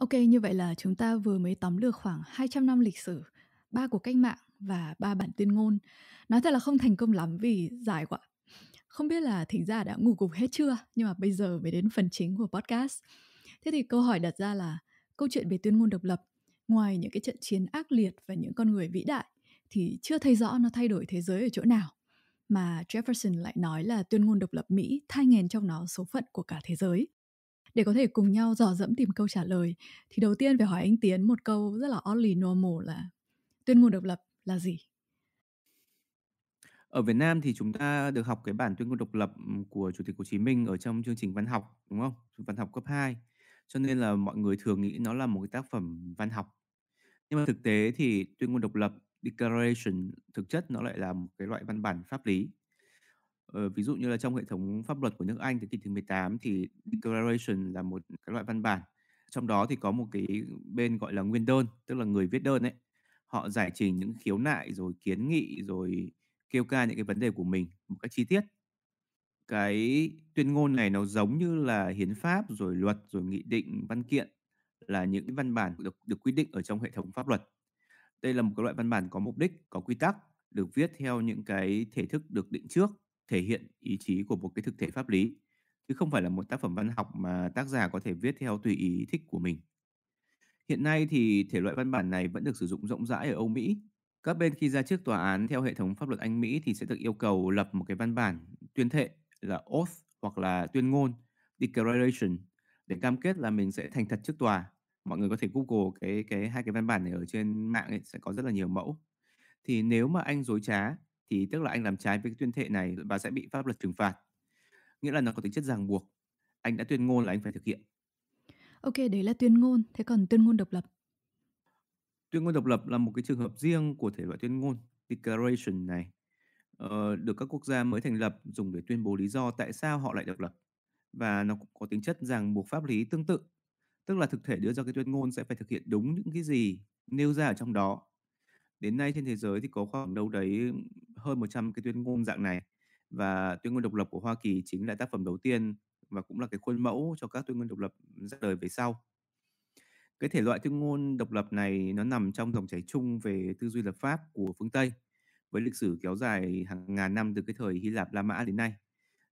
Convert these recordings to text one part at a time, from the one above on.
Ok, như vậy là chúng ta vừa mới tóm lược khoảng 200 năm lịch sử, ba cuộc cách mạng và ba bản tuyên ngôn. Nói thật là không thành công lắm vì dài quá. Không biết là thính giả đã ngủ gục hết chưa, nhưng mà bây giờ mới đến phần chính của podcast. Thế thì câu hỏi đặt ra là câu chuyện về tuyên ngôn độc lập, ngoài những cái trận chiến ác liệt và những con người vĩ đại thì chưa thấy rõ nó thay đổi thế giới ở chỗ nào mà Jefferson lại nói là tuyên ngôn độc lập Mỹ thay nghèn trong nó số phận của cả thế giới. Để có thể cùng nhau dò dẫm tìm câu trả lời thì đầu tiên phải hỏi anh Tiến một câu rất là oddly normal là tuyên ngôn độc lập là gì? Ở Việt Nam thì chúng ta được học cái bản tuyên ngôn độc lập của Chủ tịch Hồ Chí Minh ở trong chương trình văn học đúng không? Văn học cấp 2. Cho nên là mọi người thường nghĩ nó là một cái tác phẩm văn học. Nhưng mà thực tế thì tuyên ngôn độc lập Declaration thực chất nó lại là một cái loại văn bản pháp lý Ờ, ví dụ như là trong hệ thống pháp luật của nước Anh từ thế kỷ 18 thì declaration là một cái loại văn bản. Trong đó thì có một cái bên gọi là nguyên đơn, tức là người viết đơn ấy. Họ giải trình những khiếu nại rồi kiến nghị rồi kêu ca những cái vấn đề của mình một cách chi tiết. Cái tuyên ngôn này nó giống như là hiến pháp rồi luật rồi nghị định văn kiện là những cái văn bản được được quy định ở trong hệ thống pháp luật. Đây là một cái loại văn bản có mục đích, có quy tắc, được viết theo những cái thể thức được định trước thể hiện ý chí của một cái thực thể pháp lý chứ không phải là một tác phẩm văn học mà tác giả có thể viết theo tùy ý thích của mình. Hiện nay thì thể loại văn bản này vẫn được sử dụng rộng rãi ở Âu Mỹ. Các bên khi ra trước tòa án theo hệ thống pháp luật Anh Mỹ thì sẽ được yêu cầu lập một cái văn bản tuyên thệ là oath hoặc là tuyên ngôn declaration để cam kết là mình sẽ thành thật trước tòa. Mọi người có thể google cái cái hai cái văn bản này ở trên mạng ấy, sẽ có rất là nhiều mẫu. Thì nếu mà anh dối trá thì tức là anh làm trái với cái tuyên thệ này và sẽ bị pháp luật trừng phạt. Nghĩa là nó có tính chất ràng buộc. Anh đã tuyên ngôn là anh phải thực hiện. Ok, đấy là tuyên ngôn. Thế còn tuyên ngôn độc lập? Tuyên ngôn độc lập là một cái trường hợp riêng của thể loại tuyên ngôn, declaration này, ờ, được các quốc gia mới thành lập dùng để tuyên bố lý do tại sao họ lại độc lập. Và nó cũng có tính chất ràng buộc pháp lý tương tự. Tức là thực thể đưa ra cái tuyên ngôn sẽ phải thực hiện đúng những cái gì nêu ra ở trong đó Đến nay trên thế giới thì có khoảng đâu đấy hơn 100 cái tuyên ngôn dạng này và tuyên ngôn độc lập của Hoa Kỳ chính là tác phẩm đầu tiên và cũng là cái khuôn mẫu cho các tuyên ngôn độc lập ra đời về sau. Cái thể loại tuyên ngôn độc lập này nó nằm trong dòng chảy chung về tư duy lập pháp của phương Tây với lịch sử kéo dài hàng ngàn năm từ cái thời Hy Lạp La Mã đến nay.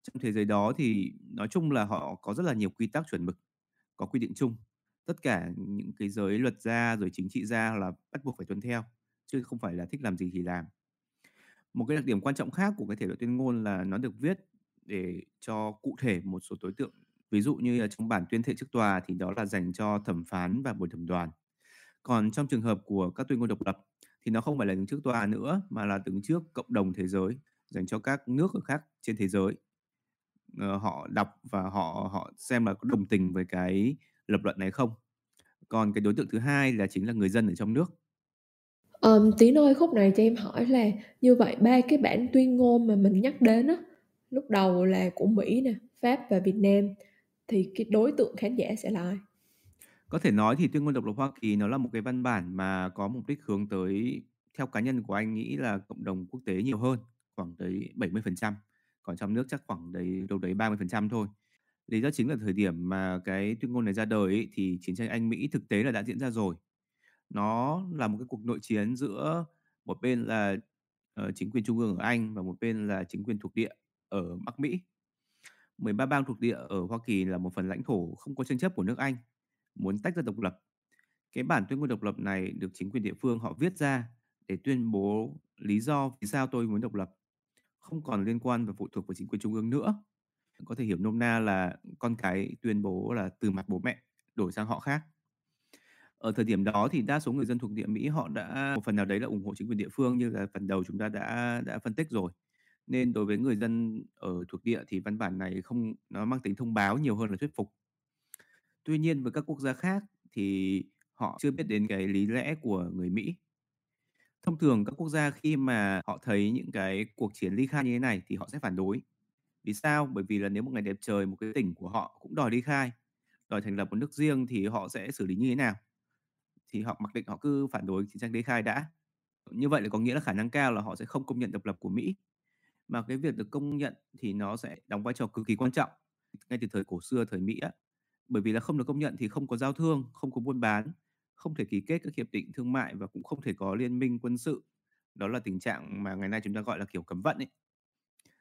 Trong thế giới đó thì nói chung là họ có rất là nhiều quy tắc chuẩn mực, có quy định chung. Tất cả những cái giới luật gia rồi chính trị gia là bắt buộc phải tuân theo chứ không phải là thích làm gì thì làm một cái đặc điểm quan trọng khác của cái thể loại tuyên ngôn là nó được viết để cho cụ thể một số đối tượng ví dụ như trong bản tuyên thệ trước tòa thì đó là dành cho thẩm phán và buổi thẩm đoàn còn trong trường hợp của các tuyên ngôn độc lập thì nó không phải là đứng trước tòa nữa mà là đứng trước cộng đồng thế giới dành cho các nước khác trên thế giới ờ, họ đọc và họ họ xem là có đồng tình với cái lập luận này không còn cái đối tượng thứ hai là chính là người dân ở trong nước Um, Tín ơi khúc này cho em hỏi là như vậy ba cái bản tuyên ngôn mà mình nhắc đến á lúc đầu là của Mỹ nè, Pháp và Việt Nam thì cái đối tượng khán giả sẽ là ai? Có thể nói thì tuyên ngôn độc lập Hoa Kỳ nó là một cái văn bản mà có mục đích hướng tới theo cá nhân của anh nghĩ là cộng đồng quốc tế nhiều hơn, khoảng tới 70%, còn trong nước chắc khoảng đấy đâu đấy 30% thôi. Lý do chính là thời điểm mà cái tuyên ngôn này ra đời ấy, thì chiến tranh Anh Mỹ thực tế là đã diễn ra rồi nó là một cái cuộc nội chiến giữa một bên là, ờ, chính quyền trung ương ở Anh và một bên là chính quyền thuộc địa ở Bắc Mỹ. 13 bang thuộc địa ở Hoa Kỳ là một phần lãnh thổ không có tranh chấp của nước Anh, muốn tách ra độc lập. Cái bản tuyên ngôn độc lập này được chính quyền địa phương họ viết ra để tuyên bố lý do vì sao tôi muốn độc lập, không còn liên quan và phụ thuộc vào chính quyền trung ương nữa. Có thể hiểu nôm na là con cái tuyên bố là từ mặt bố mẹ đổi sang họ khác ở thời điểm đó thì đa số người dân thuộc địa Mỹ họ đã một phần nào đấy là ủng hộ chính quyền địa phương như là phần đầu chúng ta đã đã phân tích rồi nên đối với người dân ở thuộc địa thì văn bản này không nó mang tính thông báo nhiều hơn là thuyết phục tuy nhiên với các quốc gia khác thì họ chưa biết đến cái lý lẽ của người Mỹ thông thường các quốc gia khi mà họ thấy những cái cuộc chiến ly khai như thế này thì họ sẽ phản đối vì sao bởi vì là nếu một ngày đẹp trời một cái tỉnh của họ cũng đòi ly khai đòi thành lập một nước riêng thì họ sẽ xử lý như thế nào thì họ mặc định họ cứ phản đối chiến tranh đế khai đã như vậy là có nghĩa là khả năng cao là họ sẽ không công nhận độc lập của Mỹ mà cái việc được công nhận thì nó sẽ đóng vai trò cực kỳ quan trọng ngay từ thời cổ xưa thời Mỹ á. bởi vì là không được công nhận thì không có giao thương không có buôn bán không thể ký kết các hiệp định thương mại và cũng không thể có liên minh quân sự đó là tình trạng mà ngày nay chúng ta gọi là kiểu cấm vận ấy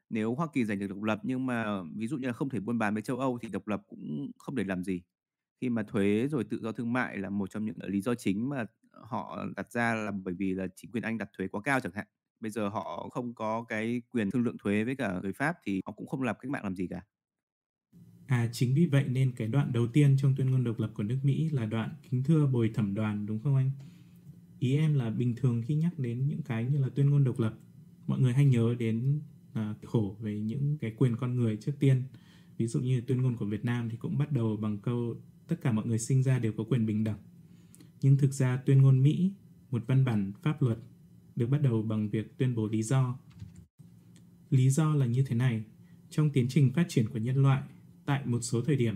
nếu Hoa Kỳ giành được độc lập nhưng mà ví dụ như là không thể buôn bán với châu Âu thì độc lập cũng không để làm gì khi mà thuế rồi tự do thương mại là một trong những ờ, lý do chính mà họ đặt ra là bởi vì là chính quyền Anh đặt thuế quá cao chẳng hạn. Bây giờ họ không có cái quyền thương lượng thuế với cả người Pháp thì họ cũng không làm cách mạng làm gì cả. À chính vì vậy nên cái đoạn đầu tiên trong tuyên ngôn độc lập của nước Mỹ là đoạn kính thưa bồi thẩm đoàn đúng không anh? Ý em là bình thường khi nhắc đến những cái như là tuyên ngôn độc lập, mọi người hay nhớ đến à, khổ về những cái quyền con người trước tiên. Ví dụ như tuyên ngôn của Việt Nam thì cũng bắt đầu bằng câu tất cả mọi người sinh ra đều có quyền bình đẳng. Nhưng thực ra tuyên ngôn Mỹ, một văn bản pháp luật, được bắt đầu bằng việc tuyên bố lý do. Lý do là như thế này, trong tiến trình phát triển của nhân loại, tại một số thời điểm,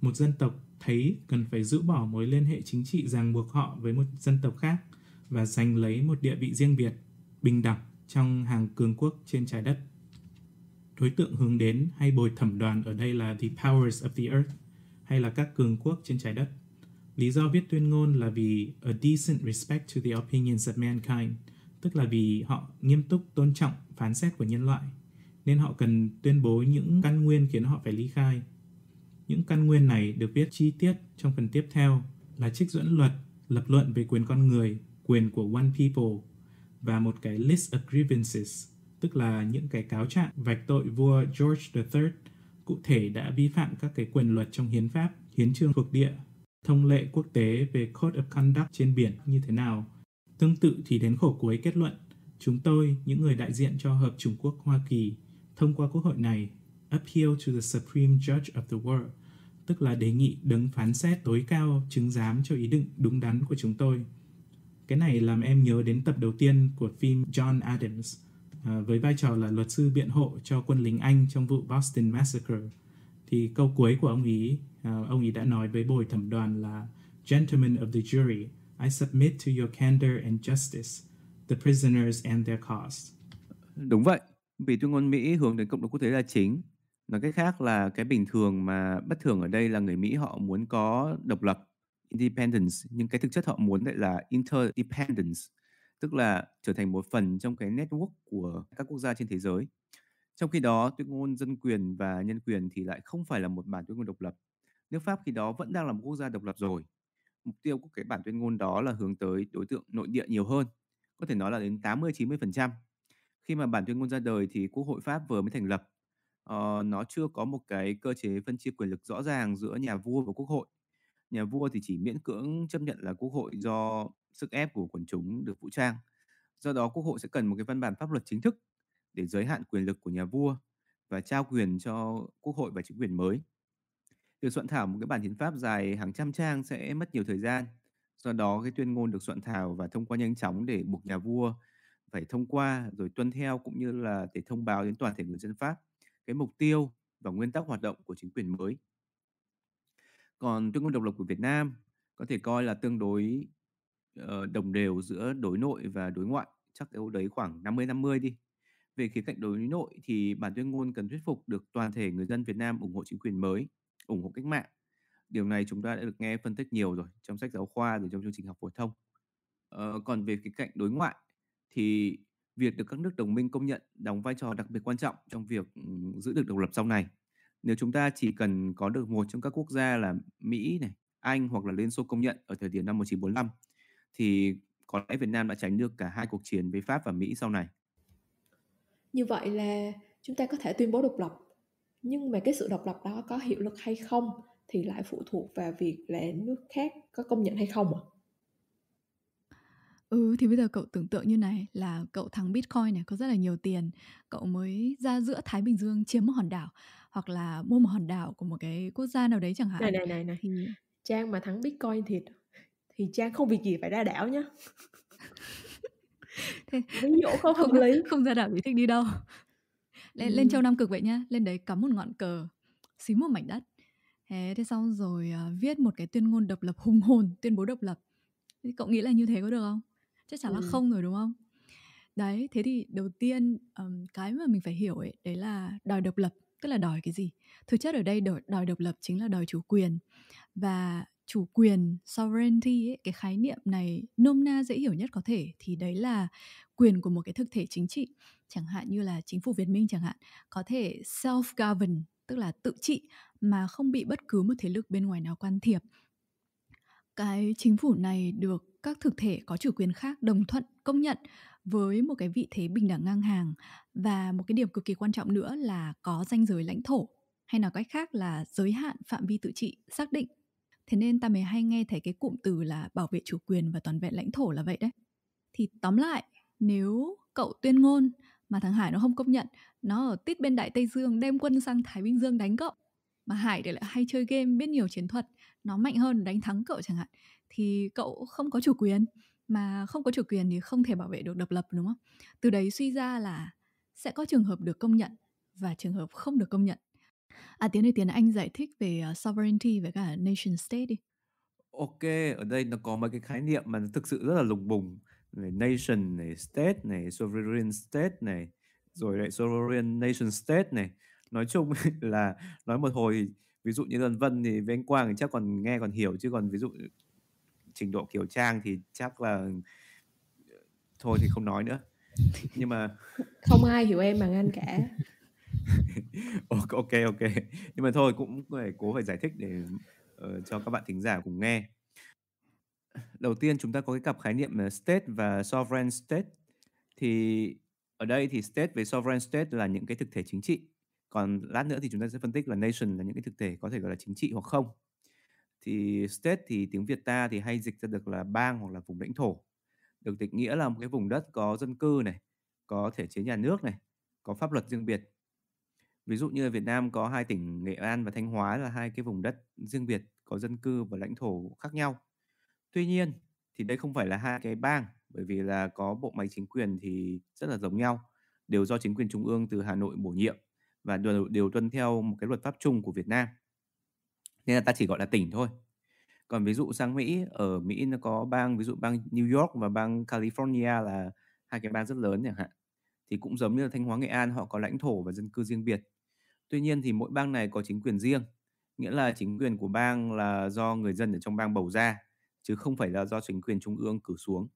một dân tộc thấy cần phải giữ bỏ mối liên hệ chính trị ràng buộc họ với một dân tộc khác và giành lấy một địa vị riêng biệt, bình đẳng trong hàng cường quốc trên trái đất. Đối tượng hướng đến hay bồi thẩm đoàn ở đây là The Powers of the Earth, hay là các cường quốc trên trái đất. Lý do viết tuyên ngôn là vì a decent respect to the opinions of mankind, tức là vì họ nghiêm túc tôn trọng phán xét của nhân loại, nên họ cần tuyên bố những căn nguyên khiến họ phải ly khai. Những căn nguyên này được viết chi tiết trong phần tiếp theo là trích dẫn luật, lập luận về quyền con người, quyền của one people và một cái list of grievances, tức là những cái cáo trạng vạch tội vua George III cụ thể đã vi phạm các cái quyền luật trong hiến pháp, hiến trương thuộc địa, thông lệ quốc tế về Code of Conduct trên biển như thế nào. Tương tự thì đến khổ cuối kết luận, chúng tôi, những người đại diện cho Hợp Trung Quốc Hoa Kỳ, thông qua quốc hội này, appeal to the Supreme Judge of the World, tức là đề nghị đứng phán xét tối cao chứng giám cho ý định đúng đắn của chúng tôi. Cái này làm em nhớ đến tập đầu tiên của phim John Adams – Ờ, với vai trò là luật sư biện hộ cho quân lính Anh trong vụ Boston Massacre. Thì câu cuối của ông ý, ờ, ông ý đã nói với bồi thẩm đoàn là Gentlemen of the jury, I submit to your candor and justice, the prisoners and their cause. Đúng vậy, vì tuyên ngôn Mỹ hướng đến cộng đồng quốc tế là chính. Nói cách khác là cái bình thường mà bất thường ở đây là người Mỹ họ muốn có độc lập, independence, nhưng cái thực chất họ muốn lại là interdependence, tức là trở thành một phần trong cái network của các quốc gia trên thế giới. Trong khi đó, tuyên ngôn dân quyền và nhân quyền thì lại không phải là một bản tuyên ngôn độc lập. Nước Pháp khi đó vẫn đang là một quốc gia độc lập rồi. Mục tiêu của cái bản tuyên ngôn đó là hướng tới đối tượng nội địa nhiều hơn, có thể nói là đến 80-90%. Khi mà bản tuyên ngôn ra đời thì Quốc hội Pháp vừa mới thành lập. Ờ, nó chưa có một cái cơ chế phân chia quyền lực rõ ràng giữa nhà vua và quốc hội. Nhà vua thì chỉ miễn cưỡng chấp nhận là quốc hội do sức ép của quần chúng được vũ trang. Do đó, Quốc hội sẽ cần một cái văn bản pháp luật chính thức để giới hạn quyền lực của nhà vua và trao quyền cho Quốc hội và chính quyền mới. Việc soạn thảo một cái bản hiến pháp dài hàng trăm trang sẽ mất nhiều thời gian. Do đó, cái tuyên ngôn được soạn thảo và thông qua nhanh chóng để buộc nhà vua phải thông qua rồi tuân theo cũng như là để thông báo đến toàn thể người dân Pháp cái mục tiêu và nguyên tắc hoạt động của chính quyền mới. Còn tuyên ngôn độc lập của Việt Nam có thể coi là tương đối Ờ, đồng đều giữa đối nội và đối ngoại chắc yếu đấy khoảng 50-50 đi về khía cạnh đối nội thì bản tuyên ngôn cần thuyết phục được toàn thể người dân Việt Nam ủng hộ chính quyền mới ủng hộ cách mạng điều này chúng ta đã được nghe phân tích nhiều rồi trong sách giáo khoa rồi trong chương trình học phổ thông uh, còn về khía cạnh đối ngoại thì việc được các nước đồng minh công nhận đóng vai trò đặc biệt quan trọng trong việc giữ được độc lập sau này nếu chúng ta chỉ cần có được một trong các quốc gia là Mỹ này, Anh hoặc là Liên Xô công nhận ở thời điểm năm 1945 thì có lẽ Việt Nam đã tránh được cả hai cuộc chiến với Pháp và Mỹ sau này. Như vậy là chúng ta có thể tuyên bố độc lập, nhưng mà cái sự độc lập đó có hiệu lực hay không thì lại phụ thuộc vào việc là nước khác có công nhận hay không ạ? À? Ừ thì bây giờ cậu tưởng tượng như này là cậu thắng Bitcoin này có rất là nhiều tiền Cậu mới ra giữa Thái Bình Dương chiếm một hòn đảo Hoặc là mua một hòn đảo của một cái quốc gia nào đấy chẳng hạn Này này này này thì... Trang mà thắng Bitcoin thiệt thì trang không vì gì phải ra đảo nhá ví dụ không, không hợp không ra đảo thì thích đi đâu lên ừ. lên châu nam cực vậy nhá lên đấy cắm một ngọn cờ xí một mảnh đất thế thế xong rồi uh, viết một cái tuyên ngôn độc lập hùng hồn tuyên bố độc lập cậu nghĩ là như thế có được không chắc chắn ừ. là không rồi đúng không đấy thế thì đầu tiên um, cái mà mình phải hiểu ấy đấy là đòi độc lập tức là đòi cái gì thực chất ở đây đòi, đòi độc lập chính là đòi chủ quyền và chủ quyền sovereignty ấy, cái khái niệm này nôm na dễ hiểu nhất có thể thì đấy là quyền của một cái thực thể chính trị chẳng hạn như là chính phủ Việt Minh chẳng hạn có thể self govern tức là tự trị mà không bị bất cứ một thế lực bên ngoài nào can thiệp cái chính phủ này được các thực thể có chủ quyền khác đồng thuận công nhận với một cái vị thế bình đẳng ngang hàng và một cái điểm cực kỳ quan trọng nữa là có danh giới lãnh thổ hay nói cách khác là giới hạn phạm vi tự trị xác định Thế nên ta mới hay nghe thấy cái cụm từ là bảo vệ chủ quyền và toàn vẹn lãnh thổ là vậy đấy. Thì tóm lại, nếu cậu tuyên ngôn mà thằng Hải nó không công nhận, nó ở tít bên Đại Tây Dương đem quân sang Thái Bình Dương đánh cậu. Mà Hải để lại hay chơi game, biết nhiều chiến thuật, nó mạnh hơn đánh thắng cậu chẳng hạn. Thì cậu không có chủ quyền, mà không có chủ quyền thì không thể bảo vệ được độc lập đúng không? Từ đấy suy ra là sẽ có trường hợp được công nhận và trường hợp không được công nhận À, Tiến ơi, Tiến Anh giải thích về, à, sovereignty với cả nation state đi. OK, ở đây nó có mấy cái khái niệm mà thực sự rất là lùng bùng, này nation này, state này, sovereign state này, rồi lại sovereign nation state này. Nói chung là nói một hồi ví dụ như Đoàn Vân thì với anh Quang thì chắc còn nghe còn hiểu chứ còn ví dụ trình độ kiểu Trang thì chắc là ờ, thôi thì không nói nữa. Nhưng mà không ai hiểu em bằng anh cả. Ok, ok, ok. Nhưng mà thôi cũng phải cố phải giải thích để, ờ, cho các bạn thính giả cùng nghe. Đầu tiên chúng ta có cái cặp khái niệm ờ, state và sovereign state. Thì ở đây thì state với sovereign state là những cái thực thể chính trị. Còn lát nữa thì chúng ta sẽ phân tích là nation là những cái thực thể có thể gọi là chính trị hoặc không. Thì state thì tiếng Việt ta thì hay dịch ra được là bang hoặc là vùng lãnh thổ. Được định nghĩa là một cái vùng đất có dân cư này, có thể chế nhà nước này, có pháp luật riêng biệt Ví dụ như là Việt Nam có hai tỉnh Nghệ An và Thanh Hóa là hai cái vùng đất riêng biệt có dân cư và lãnh thổ khác nhau. Tuy nhiên thì đây không phải là hai cái bang bởi vì là có bộ máy chính quyền thì rất là giống nhau, đều do chính quyền trung ương từ Hà Nội bổ nhiệm và đều, đều tuân theo một cái luật pháp chung của Việt Nam. Nên là ta chỉ gọi là tỉnh thôi. Còn ví dụ sang Mỹ, ở Mỹ nó có bang ví dụ bang New York và bang California là hai cái bang rất lớn chẳng hạn. Thì cũng giống như là Thanh Hóa Nghệ An họ có lãnh thổ và dân cư riêng biệt Tuy nhiên thì mỗi bang này có chính quyền riêng, nghĩa là chính quyền của bang là do người dân ở trong bang bầu ra chứ không phải là do chính quyền trung ương cử xuống.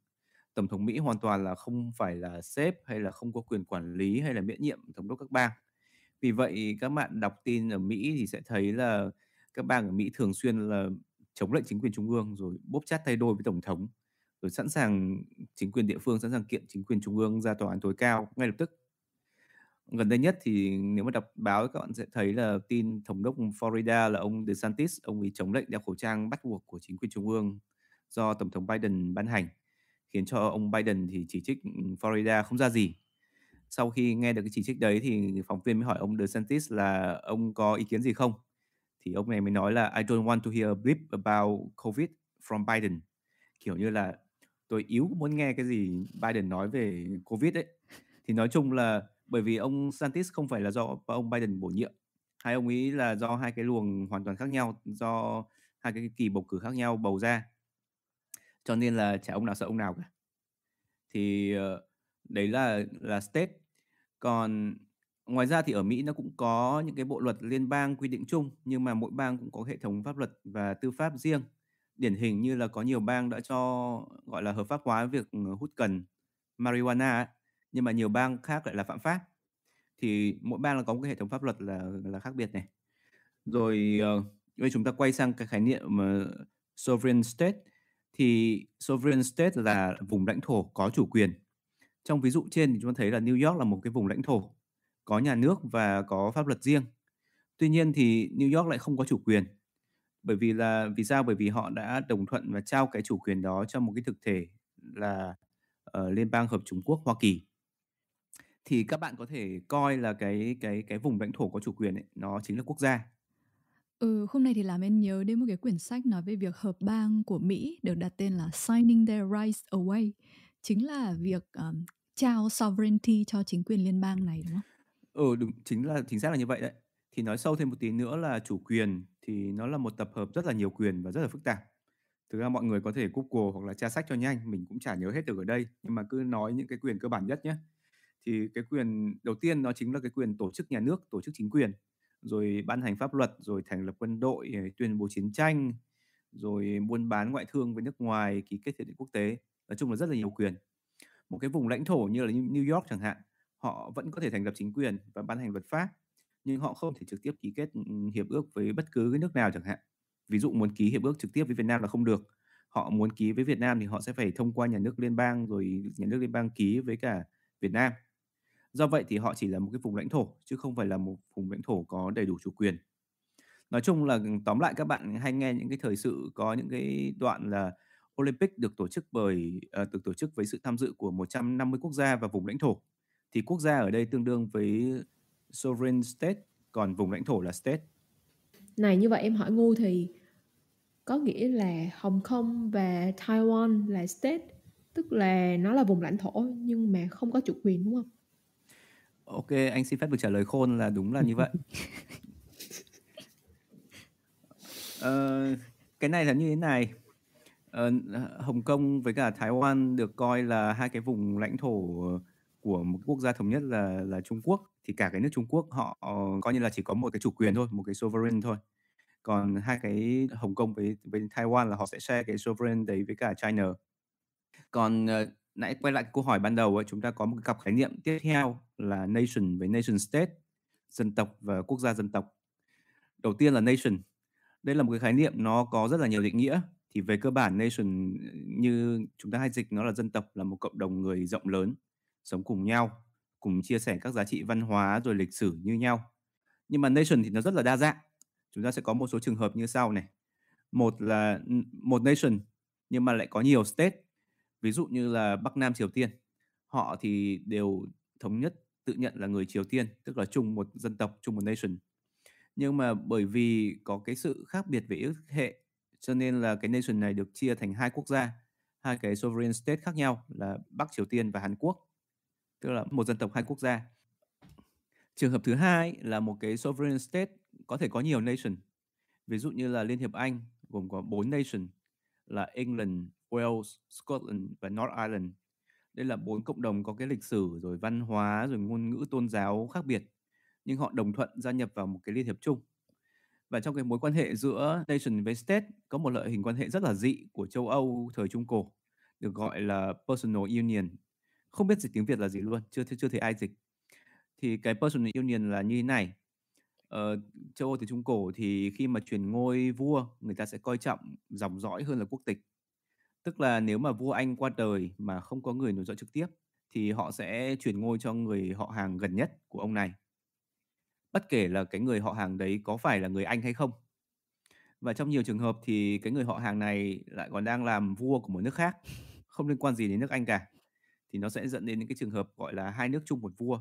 Tổng thống Mỹ hoàn toàn là không phải là sếp hay là không có quyền quản lý hay là miễn nhiệm thống đốc các bang. Vì vậy các bạn đọc tin ở Mỹ thì sẽ thấy là các bang ở Mỹ thường xuyên là chống lại chính quyền trung ương rồi bóp chát thay đôi với tổng thống rồi sẵn sàng chính quyền địa phương sẵn sàng kiện chính quyền trung ương ra tòa án tối cao ngay lập tức gần đây nhất thì nếu mà đọc báo các bạn sẽ thấy là tin thống đốc Florida là ông DeSantis, ông ấy chống lệnh đeo khẩu trang bắt buộc của chính quyền trung ương do tổng thống Biden ban hành khiến cho ông Biden thì chỉ trích ừ, Florida không ra gì. Sau khi nghe được cái chỉ trích đấy thì phóng viên mới hỏi ông DeSantis là ông có ý kiến gì không? Thì ông này mới nói là I don't want to hear a blip about COVID from Biden. Kiểu như là tôi yếu muốn nghe cái gì Biden nói về COVID ấy. Thì nói chung là bởi vì ông Santis không phải là do ông Biden bổ nhiệm hai ông ấy là do hai cái luồng hoàn toàn khác nhau do hai cái kỳ bầu cử khác nhau bầu ra cho nên là chả ông nào sợ ông nào cả thì ờ, đấy là là state còn ngoài ra thì ở Mỹ nó cũng có những cái bộ luật liên bang quy định chung nhưng mà mỗi bang cũng có hệ thống pháp luật và tư pháp riêng điển hình như là có nhiều bang đã cho gọi là hợp pháp hóa việc ờ, hút cần marijuana ấy nhưng mà nhiều bang khác lại là phạm pháp thì mỗi bang là có một cái hệ thống pháp luật là là khác biệt này rồi uh, bây chúng ta quay sang cái khái niệm mà ờ, sovereign state thì sovereign state là vùng lãnh thổ có chủ quyền trong ví dụ trên thì chúng ta thấy là New York là một cái vùng lãnh thổ có nhà nước và có pháp luật riêng tuy nhiên thì New York lại không có chủ quyền bởi vì là vì sao bởi vì họ đã đồng thuận và trao cái chủ quyền đó cho một cái thực thể là uh, liên bang hợp chúng quốc Hoa Kỳ thì các bạn có thể coi là cái cái cái vùng lãnh thổ có chủ quyền ấy, nó chính là quốc gia. Ừ, hôm nay thì làm em nhớ đến một cái quyển sách nói về việc hợp bang của Mỹ được đặt tên là Signing Their Rights Away, chính là việc um, trao sovereignty cho chính quyền liên bang này đúng không? Ừ, đúng, chính là chính xác là như vậy đấy. Thì nói sâu thêm một tí nữa là chủ quyền thì nó là một tập hợp rất là nhiều quyền và rất là phức tạp. Thực ra mọi người có thể Google hoặc là tra sách cho nhanh, mình cũng chả nhớ hết được ở đây, nhưng mà cứ nói những cái quyền cơ bản nhất nhé thì cái quyền đầu tiên nó chính là cái quyền tổ chức nhà nước tổ chức chính quyền rồi ban hành pháp luật rồi thành lập quân đội tuyên bố chiến tranh rồi buôn bán ngoại thương với nước ngoài ký kết hiệp định quốc tế nói chung là rất là nhiều quyền một cái vùng lãnh thổ như là New York chẳng hạn họ vẫn có thể thành lập chính quyền và ban hành luật pháp nhưng họ không thể trực tiếp ký kết hiệp ước với bất cứ cái nước nào chẳng hạn ví dụ muốn ký hiệp ước trực tiếp với Việt Nam là không được họ muốn ký với Việt Nam thì họ sẽ phải thông qua nhà nước liên bang rồi nhà nước liên bang ký với cả Việt Nam Do vậy thì họ chỉ là một cái vùng lãnh thổ chứ không phải là một vùng lãnh thổ có đầy đủ chủ quyền. Nói chung là tóm lại các bạn hay nghe những cái thời sự có những cái đoạn là Olympic được tổ chức bởi ờ, được tổ chức với sự tham dự của 150 quốc gia và vùng lãnh thổ. Thì quốc gia ở đây tương đương với sovereign state, còn vùng lãnh thổ là state. Này như vậy em hỏi ngu thì có nghĩa là Hồng Kông và Taiwan là state, tức là nó là vùng lãnh thổ nhưng mà không có chủ quyền đúng không? Ok, anh xin phép được trả lời khôn là đúng là như vậy. ờ, cái này là như thế này. Ờ, Hồng Kông với cả Thái Lan được coi là hai cái vùng lãnh thổ của một quốc gia thống nhất là là Trung Quốc thì cả cái nước Trung Quốc họ ờ, coi như là chỉ có một cái chủ quyền thôi, một cái sovereign thôi. Còn hai cái Hồng Kông với với Taiwan là họ sẽ share cái sovereign đấy với cả China. Còn ờ, nãy quay lại câu hỏi ban đầu ấy, chúng ta có một cặp khái niệm tiếp theo là nation với nation state dân tộc và quốc gia dân tộc đầu tiên là nation đây là một cái khái niệm nó có rất là nhiều định nghĩa thì về cơ bản nation như chúng ta hay dịch nó là dân tộc là một cộng đồng người rộng lớn sống cùng nhau cùng chia sẻ các giá trị văn hóa rồi lịch sử như nhau nhưng mà nation thì nó rất là đa dạng chúng ta sẽ có một số trường hợp như sau này một là một nation nhưng mà lại có nhiều state ví dụ như là Bắc Nam Triều Tiên họ thì đều thống nhất tự nhận là người Triều Tiên tức là chung một dân tộc chung một nation nhưng mà bởi vì có cái sự khác biệt về ước hệ cho nên là cái nation này được chia thành hai quốc gia hai cái sovereign state khác nhau là Bắc Triều Tiên và Hàn Quốc tức là một dân tộc hai quốc gia trường hợp thứ hai là một cái sovereign state có thể có nhiều nation ví dụ như là Liên hiệp Anh gồm có bốn nation là England, Wales, Scotland và North Ireland. Đây là bốn cộng đồng có cái lịch sử rồi văn hóa rồi ngôn ngữ tôn giáo khác biệt nhưng họ đồng thuận gia nhập vào một cái liên hiệp chung. Và trong cái mối quan hệ giữa nation với state có một loại hình quan hệ rất là dị của châu Âu thời Trung cổ được gọi là personal union. Không biết dịch tiếng Việt là gì luôn, chưa chưa thấy ai dịch. Thì cái personal union là như thế này. Ờ, châu Âu thời Trung cổ thì khi mà truyền ngôi vua người ta sẽ coi trọng dòng dõi hơn là quốc tịch Tức là nếu mà vua Anh qua đời mà không có người nối dõi trực tiếp thì họ sẽ chuyển ngôi cho người họ hàng gần nhất của ông này. Bất kể là cái người họ hàng đấy có phải là người Anh hay không. Và trong nhiều trường hợp thì cái người họ hàng này lại còn đang làm vua của một nước khác, không liên quan gì đến nước Anh cả. Thì nó sẽ dẫn đến những cái trường hợp gọi là hai nước chung một vua,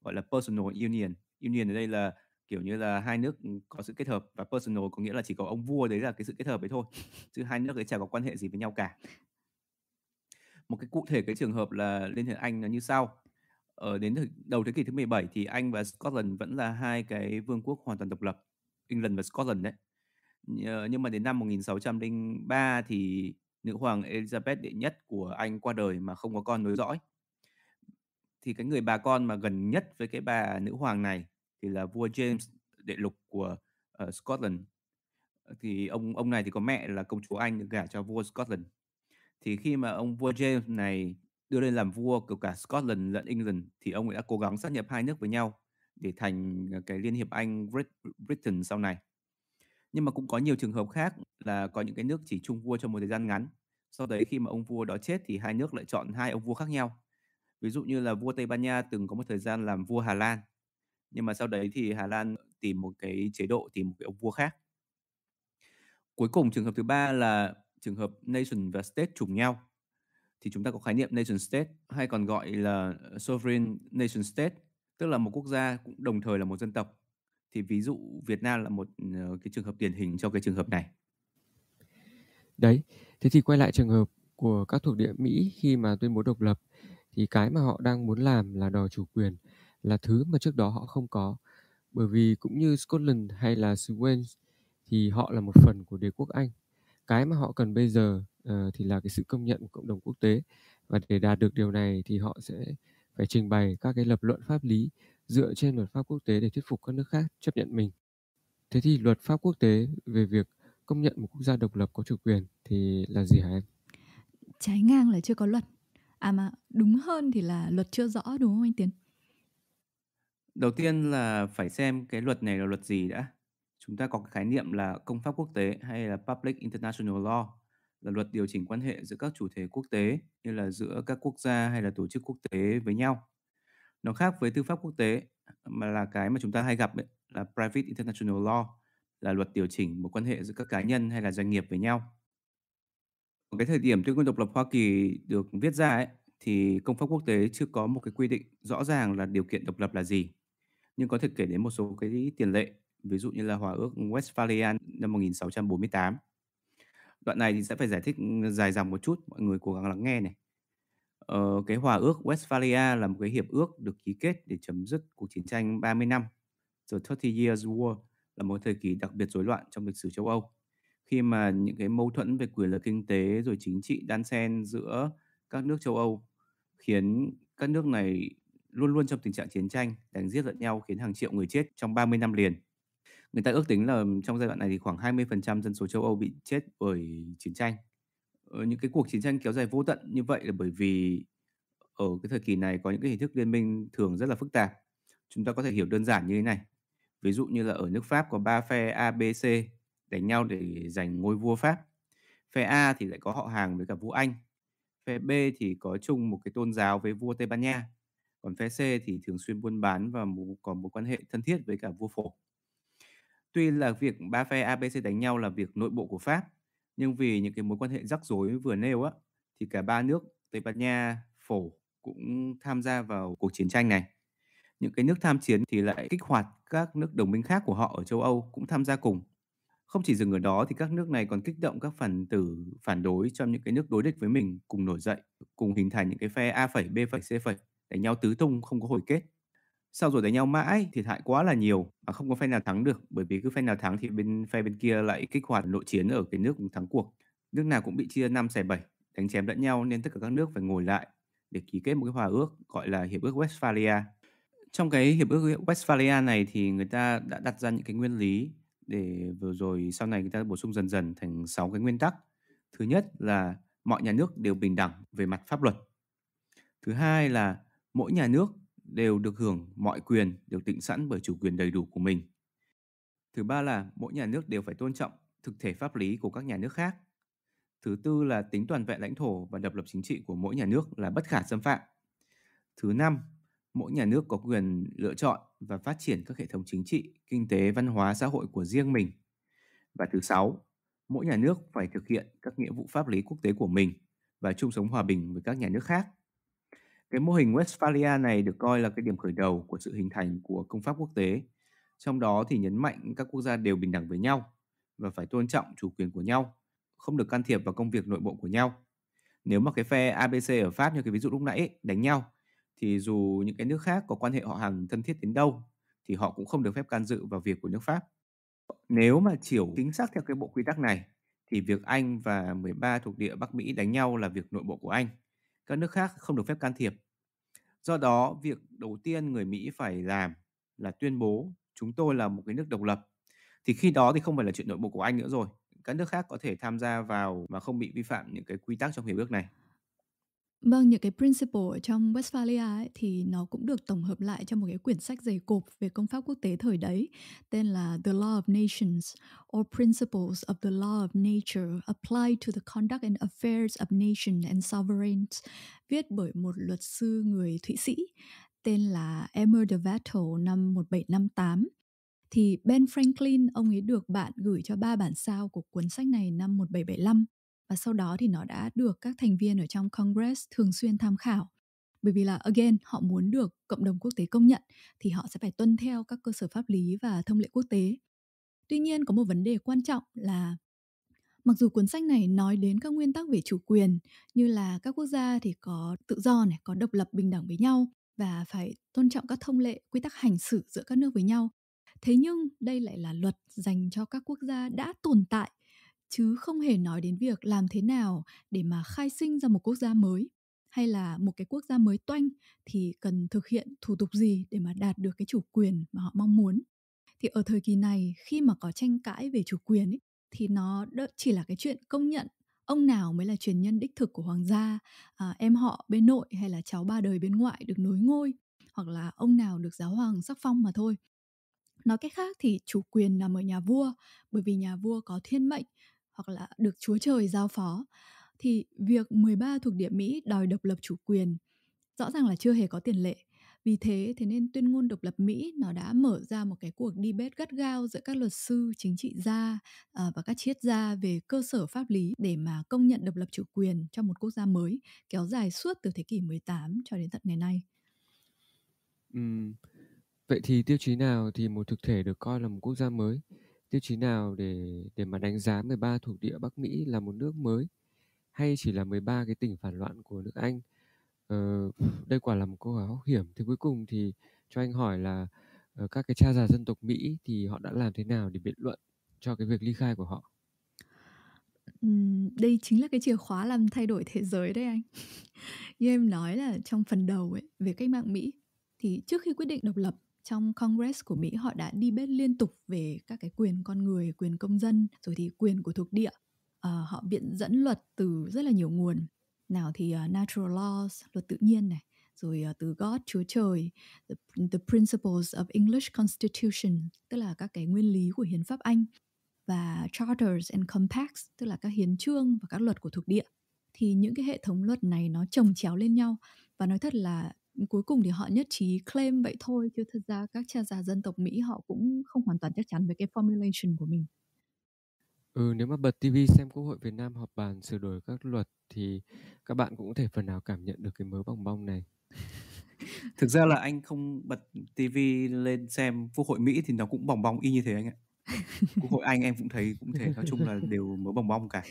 gọi là personal union. Union ở đây là kiểu như là hai nước có sự kết hợp và personal có nghĩa là chỉ có ông vua đấy là cái sự kết hợp ấy thôi chứ hai nước ấy chả có quan hệ gì với nhau cả một cái cụ thể cái trường hợp là Liên hệ Anh nó như sau ở ờ, đến đầu thế kỷ thứ 17 thì Anh và Scotland vẫn là hai cái vương quốc hoàn toàn độc lập England và Scotland đấy ờ, nhưng mà đến năm 1603 thì nữ hoàng Elizabeth đệ nhất của Anh qua đời mà không có con nối dõi thì cái người bà con mà gần nhất với cái bà nữ hoàng này thì là vua James đệ lục của uh, Scotland ờ, thì ông ông này thì có mẹ là công chúa Anh được gả cho vua Scotland thì khi mà ông vua James này đưa lên làm vua của cả Scotland lẫn England thì ông ấy đã cố gắng sát nhập hai nước với nhau để thành ờ, cái liên hiệp Anh Britain sau này nhưng mà cũng có nhiều trường hợp khác là có những cái nước chỉ chung vua trong một thời gian ngắn sau đấy khi mà ông vua đó chết thì hai nước lại chọn hai ông vua khác nhau ví dụ như là vua Tây Ban Nha từng có một thời gian làm vua Hà Lan nhưng mà sau đấy thì Hà Lan tìm một cái chế độ tìm một cái ông vua khác cuối cùng trường hợp thứ ba là trường hợp nation và state trùng nhau thì chúng ta có khái niệm nation state hay còn gọi là sovereign nation state tức là một quốc gia cũng đồng thời là một dân tộc thì ví dụ Việt Nam là một ờ, cái trường hợp điển hình cho cái trường hợp này đấy thế thì quay lại trường hợp của các thuộc địa Mỹ khi mà tuyên bố độc lập thì cái mà họ đang muốn làm là đòi chủ quyền là thứ mà trước đó họ không có bởi vì cũng như Scotland hay là xứ Wales thì họ là một phần của đế quốc Anh cái mà họ cần bây giờ uh, thì là cái sự công nhận của cộng đồng quốc tế và để đạt được điều này thì họ sẽ phải trình bày các cái lập luận pháp lý dựa trên luật pháp quốc tế để thuyết phục các nước khác chấp nhận mình thế thì luật pháp quốc tế về việc công nhận một quốc gia độc lập có chủ quyền thì là gì hả em trái ngang là chưa có luật à mà đúng hơn thì là luật chưa rõ đúng không anh tiến Đầu tiên là phải xem cái luật này là luật gì đã. Chúng ta có cái khái niệm là công pháp quốc tế hay là public international law là luật điều chỉnh quan hệ giữa các chủ thể quốc tế như là giữa các quốc gia hay là tổ chức quốc tế với nhau. Nó khác với tư pháp quốc tế mà là cái mà chúng ta hay gặp ấy, là private international law là luật điều chỉnh mối quan hệ giữa các cá nhân hay là doanh nghiệp với nhau. Ở cái thời điểm tuyên ngôn độc lập Hoa Kỳ được viết ra ấy, thì công pháp quốc tế chưa có một cái quy định rõ ràng là điều kiện độc lập là gì nhưng có thể kể đến một số cái tiền lệ ví dụ như là hòa ước Westphalia năm 1648 đoạn này thì sẽ phải giải thích ừ, dài dòng một chút mọi người cố gắng lắng nghe này ờ, cái hòa ước Westphalia là một cái hiệp ước được ký kết để chấm dứt cuộc chiến tranh 30 năm The 30 Years War là một thời kỳ đặc biệt rối loạn trong lịch sử châu Âu khi mà những cái mâu thuẫn về quyền lợi kinh tế rồi chính trị đan xen giữa các nước châu Âu khiến các nước này luôn luôn trong tình trạng chiến tranh, đánh giết lẫn nhau khiến hàng triệu người chết trong 30 năm liền. Người ta ước tính là trong giai đoạn này thì khoảng 20% dân số châu Âu bị chết bởi chiến tranh. Ờ, những cái cuộc chiến tranh kéo dài vô tận như vậy là bởi vì ở cái thời kỳ này có những cái hình thức liên minh thường rất là phức tạp. Chúng ta có thể hiểu đơn giản như thế này. Ví dụ như là ở nước Pháp có ba phe ABC đánh nhau để giành ngôi vua Pháp. Phe A thì lại có họ hàng với cả vua Anh. Phe B thì có chung một cái tôn giáo với vua Tây Ban Nha còn phe C thì thường xuyên buôn bán và có mối quan hệ thân thiết với cả vua phổ. Tuy là việc ba phe ABC đánh nhau là việc nội bộ của Pháp, nhưng vì những cái mối quan hệ rắc rối vừa nêu á, thì cả ba nước Tây Ban Nha, Phổ cũng tham gia vào cuộc chiến tranh này. Những cái nước tham chiến thì lại kích hoạt các nước đồng minh khác của họ ở châu Âu cũng tham gia cùng. Không chỉ dừng ở đó thì các nước này còn kích động các phần tử phản đối trong những cái nước đối địch với mình cùng nổi dậy, cùng hình thành những cái phe A phẩy, B phẩy, C phẩy đánh nhau tứ tung không có hồi kết sau rồi đánh nhau mãi thiệt hại quá là nhiều và không có phe nào thắng được bởi vì cứ phe nào thắng thì bên phe bên kia lại kích hoạt nội chiến ở cái nước thắng cuộc nước nào cũng bị chia năm xẻ bảy đánh chém lẫn nhau nên tất cả các nước phải ngồi lại để ký kết một cái hòa ước gọi là hiệp ước Westphalia trong cái hiệp ước Westphalia này thì người ta đã đặt ra những cái nguyên lý để vừa rồi sau này người ta bổ sung dần dần thành 6 cái nguyên tắc. Thứ nhất là mọi nhà nước đều bình đẳng về mặt pháp luật. Thứ hai là mỗi nhà nước đều được hưởng mọi quyền được định sẵn bởi chủ quyền đầy đủ của mình. Thứ ba là mỗi nhà nước đều phải tôn trọng thực thể pháp lý của các nhà nước khác. Thứ tư là tính toàn vẹn lãnh thổ và độc lập chính trị của mỗi nhà nước là bất khả xâm phạm. Thứ năm, mỗi nhà nước có quyền lựa chọn và phát triển các hệ thống chính trị, kinh tế, văn hóa, xã hội của riêng mình. Và thứ sáu, mỗi nhà nước phải thực hiện các nghĩa vụ pháp lý quốc tế của mình và chung sống hòa bình với các nhà nước khác. Cái mô hình Westphalia này được coi là cái điểm khởi đầu của sự hình thành của công pháp quốc tế, trong đó thì nhấn mạnh các quốc gia đều bình đẳng với nhau và phải tôn trọng chủ quyền của nhau, không được can thiệp vào công việc nội bộ của nhau. Nếu mà cái phe ABC ở Pháp như cái ví dụ lúc nãy ấy, đánh nhau thì dù những cái nước khác có quan hệ họ hàng thân thiết đến đâu thì họ cũng không được phép can dự vào việc của nước Pháp. Nếu mà chiều chính xác theo cái bộ quy tắc này thì việc Anh và 13 thuộc địa Bắc Mỹ đánh nhau là việc nội bộ của Anh các nước khác không được phép can thiệp. Do đó, việc đầu tiên người Mỹ phải làm là tuyên bố chúng tôi là một cái nước độc lập. Thì khi đó thì không phải là chuyện nội bộ của Anh nữa rồi. Các nước khác có thể tham gia vào mà không bị vi phạm những cái quy tắc trong hiệp ước này. Vâng, những cái principle ở trong Westphalia ấy, thì nó cũng được tổng hợp lại trong một cái quyển sách dày cộp về công pháp quốc tế thời đấy tên là The Law of Nations or Principles of the Law of Nature Applied to the Conduct and Affairs of Nations and Sovereigns viết bởi một luật sư người Thụy Sĩ tên là Emer de Vattel năm 1758 thì Ben Franklin ông ấy được bạn gửi cho ba bản sao của cuốn sách này năm 1775 và sau đó thì nó đã được các thành viên ở trong Congress thường xuyên tham khảo bởi vì là again họ muốn được cộng đồng quốc tế công nhận thì họ sẽ phải tuân theo các cơ sở pháp lý và thông lệ quốc tế. Tuy nhiên có một vấn đề quan trọng là mặc dù cuốn sách này nói đến các nguyên tắc về chủ quyền như là các quốc gia thì có tự do này, có độc lập bình đẳng với nhau và phải tôn trọng các thông lệ, quy tắc hành xử giữa các nước với nhau. Thế nhưng đây lại là luật dành cho các quốc gia đã tồn tại chứ không hề nói đến việc làm thế nào để mà khai sinh ra một quốc gia mới hay là một cái quốc gia mới toanh thì cần thực hiện thủ tục gì để mà đạt được cái chủ quyền mà họ mong muốn. Thì ở thời kỳ này khi mà có tranh cãi về chủ quyền ấy, thì nó chỉ là cái chuyện công nhận ông nào mới là truyền nhân đích thực của hoàng gia, à, em họ bên nội hay là cháu ba đời bên ngoại được nối ngôi hoặc là ông nào được giáo hoàng sắc phong mà thôi. Nói cách khác thì chủ quyền nằm ở nhà vua, bởi vì nhà vua có thiên mệnh hoặc là được Chúa Trời giao phó thì việc 13 thuộc địa Mỹ đòi độc lập chủ quyền rõ ràng là chưa hề có tiền lệ. Vì thế, thế nên tuyên ngôn độc lập Mỹ nó đã mở ra một cái cuộc debate gắt gao giữa các luật sư, chính trị gia à, và các triết gia về cơ sở pháp lý để mà công nhận độc lập chủ quyền cho một quốc gia mới kéo dài suốt từ thế kỷ 18 cho đến tận ngày nay. Ừ. Vậy thì tiêu chí nào thì một thực thể được coi là một quốc gia mới? tiêu chí nào để để mà đánh giá 13 thuộc địa Bắc Mỹ là một nước mới hay chỉ là 13 cái tỉnh phản loạn của nước Anh? Ờ, đây quả là một câu hỏi hóc hiểm. Thì cuối cùng thì cho anh hỏi là ờ, các cái cha già dân tộc Mỹ thì họ đã làm thế nào để biện luận cho cái việc ly khai của họ? đây chính là cái chìa khóa làm thay đổi thế giới đấy anh như em nói là trong phần đầu ấy về cách mạng mỹ thì trước khi quyết định độc lập trong Congress của Mỹ họ đã đi bết liên tục về các cái quyền con người, quyền công dân, rồi thì quyền của thuộc địa. À, họ viện dẫn luật từ rất là nhiều nguồn. Nào thì uh, natural laws, luật tự nhiên này, rồi uh, từ God, Chúa Trời, the, the principles of English Constitution, tức là các cái nguyên lý của hiến pháp Anh và charters and compacts, tức là các hiến chương và các luật của thuộc địa thì những cái hệ thống luật này nó trồng chéo lên nhau và nói thật là cuối cùng thì họ nhất trí claim vậy thôi chứ thật ra các cha già dân tộc Mỹ họ cũng không hoàn toàn chắc chắn về cái formulation của mình. Ừ, nếu mà bật TV xem Quốc hội Việt Nam họp bàn sửa đổi các luật thì các bạn cũng có thể phần nào cảm nhận được cái mớ bong bong này. Thực ra là anh không bật TV lên xem Quốc hội Mỹ thì nó cũng bong bong y như thế anh ạ. Quốc hội Anh em cũng thấy cũng thế, nói chung là đều mớ bong bong cả.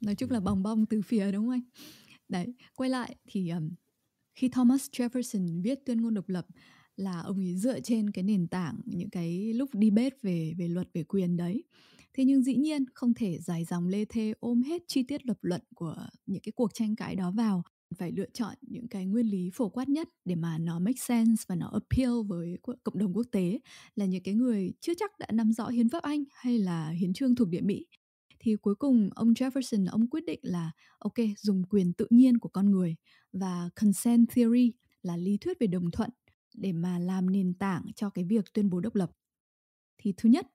Nói chung là bong bong từ phía đúng không anh? Đấy, quay lại thì um, khi Thomas Jefferson viết tuyên ngôn độc lập là ông ấy dựa trên cái nền tảng những cái lúc debate về về luật về quyền đấy. Thế nhưng dĩ nhiên không thể dài dòng lê thê ôm hết chi tiết lập luận của những cái cuộc tranh cãi đó vào phải lựa chọn những cái nguyên lý phổ quát nhất để mà nó make sense và nó appeal với cộng đồng quốc tế là những cái người chưa chắc đã nắm rõ hiến pháp Anh hay là hiến trương thuộc địa Mỹ thì cuối cùng ông Jefferson ông quyết định là ok dùng quyền tự nhiên của con người và consent theory là lý thuyết về đồng thuận để mà làm nền tảng cho cái việc tuyên bố độc lập. Thì thứ nhất,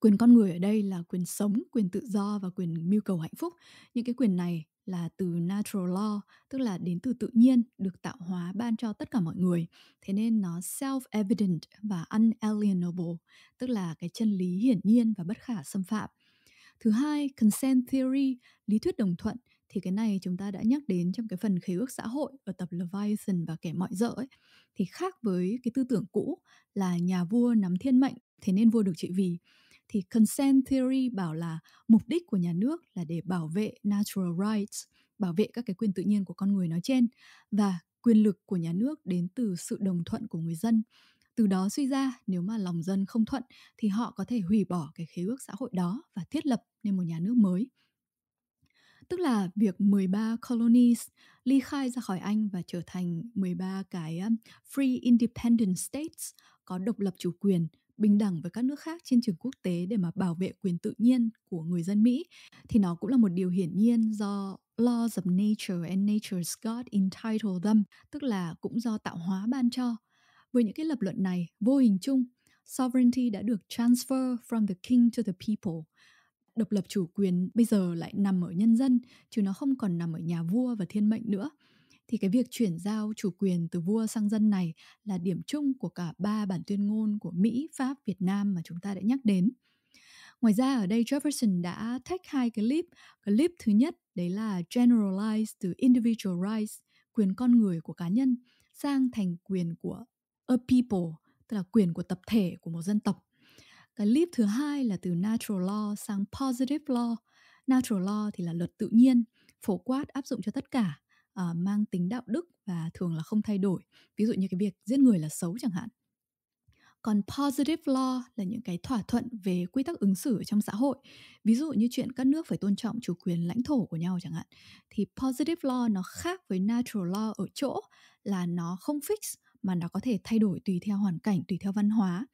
quyền con người ở đây là quyền sống, quyền tự do và quyền mưu cầu hạnh phúc. Những cái quyền này là từ natural law, tức là đến từ tự nhiên được tạo hóa ban cho tất cả mọi người. Thế nên nó self-evident và unalienable, tức là cái chân lý hiển nhiên và bất khả xâm phạm thứ hai consent theory lý thuyết đồng thuận thì cái này chúng ta đã nhắc đến trong cái phần khế ước xã hội ở tập Leviathan và kẻ mọi dợ ấy thì khác với cái tư tưởng cũ là nhà vua nắm thiên mệnh thế nên vua được trị vì thì consent theory bảo là mục đích của nhà nước là để bảo vệ natural rights bảo vệ các cái quyền tự nhiên của con người nói trên và quyền lực của nhà nước đến từ sự đồng thuận của người dân từ đó suy ra, nếu mà lòng dân không thuận thì họ có thể hủy bỏ cái khế ước xã hội đó và thiết lập nên một nhà nước mới. Tức là việc 13 colonies ly khai ra khỏi Anh và trở thành 13 cái um, free independent states có độc lập chủ quyền bình đẳng với các nước khác trên trường quốc tế để mà bảo vệ quyền tự nhiên của người dân Mỹ thì nó cũng là một điều hiển nhiên do laws of nature and nature's God entitled them, tức là cũng do tạo hóa ban cho với những cái lập luận này, vô hình chung, sovereignty đã được transfer from the king to the people. Độc lập chủ quyền bây giờ lại nằm ở nhân dân, chứ nó không còn nằm ở nhà vua và thiên mệnh nữa. Thì cái việc chuyển giao chủ quyền từ vua sang dân này là điểm chung của cả ba bản tuyên ngôn của Mỹ, Pháp, Việt Nam mà chúng ta đã nhắc đến. Ngoài ra ở đây Jefferson đã take hai cái clip. Clip thứ nhất đấy là generalize từ individual rights, quyền con người của cá nhân sang thành quyền của a people tức là quyền của tập thể của một dân tộc cái leap thứ hai là từ natural law sang positive law natural law thì là luật tự nhiên phổ quát áp dụng cho tất cả uh, mang tính đạo đức và thường là không thay đổi ví dụ như cái việc giết người là xấu chẳng hạn còn positive law là những cái thỏa thuận về quy tắc ứng xử trong xã hội ví dụ như chuyện các nước phải tôn trọng chủ quyền lãnh thổ của nhau chẳng hạn thì positive law nó khác với natural law ở chỗ là nó không fix mà nó có thể thay đổi tùy theo hoàn cảnh, tùy theo văn hóa.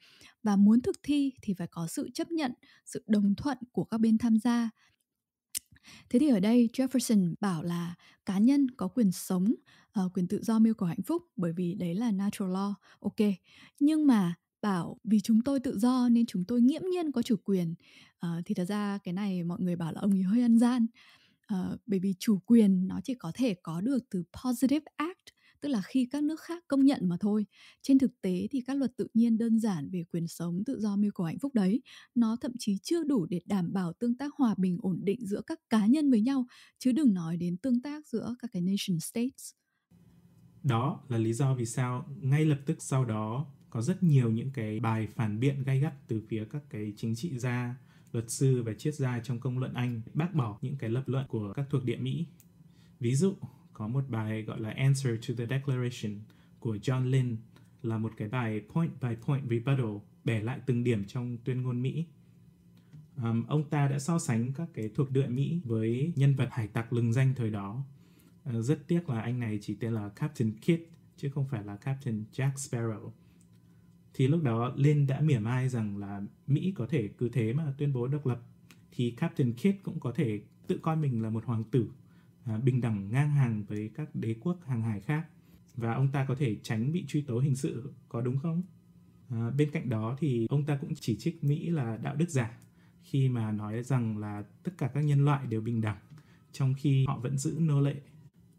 Và muốn thực thi thì phải có sự chấp nhận, sự đồng thuận của các bên tham gia. Thế thì ở đây Jefferson bảo là cá nhân có quyền sống, uh, quyền tự do mưu cầu hạnh phúc bởi vì đấy là natural law, ok. Nhưng mà bảo vì chúng tôi tự do nên chúng tôi nghiễm nhiên có chủ quyền uh, thì thật ra cái này mọi người bảo là ông ấy hơi ăn gian uh, bởi vì chủ quyền nó chỉ có thể có được từ positive act tức là khi các nước khác công nhận mà thôi trên thực tế thì các luật tự nhiên đơn giản về quyền sống tự do mưu cầu hạnh phúc đấy nó thậm chí chưa đủ để đảm bảo tương tác hòa bình ổn định giữa các cá nhân với nhau chứ đừng nói đến tương tác giữa các cái nation states đó là lý do vì sao ngay lập tức sau đó có rất nhiều những cái bài phản biện gay gắt từ phía các cái chính trị gia luật sư và triết gia trong công luận Anh bác bỏ những cái lập luận của các thuộc địa Mỹ. Ví dụ, có một bài gọi là Answer to the Declaration của John Lynn là một cái bài point by point rebuttal bẻ lại từng điểm trong tuyên ngôn Mỹ. Um, ông ta đã so sánh các cái thuộc địa Mỹ với nhân vật hải tặc lừng danh thời đó. Uh, rất tiếc là anh này chỉ tên là Captain Kidd chứ không phải là Captain Jack Sparrow. Thì lúc đó Lynn đã mỉa mai rằng là Mỹ có thể cứ thế mà tuyên bố độc lập thì Captain Kidd cũng có thể tự coi mình là một hoàng tử À, bình đẳng ngang hàng với các đế quốc hàng hải khác và ông ta có thể tránh bị truy tố hình sự có đúng không? À, bên cạnh đó thì ông ta cũng chỉ trích Mỹ là đạo đức giả khi mà nói rằng là tất cả các nhân loại đều bình đẳng trong khi họ vẫn giữ nô lệ.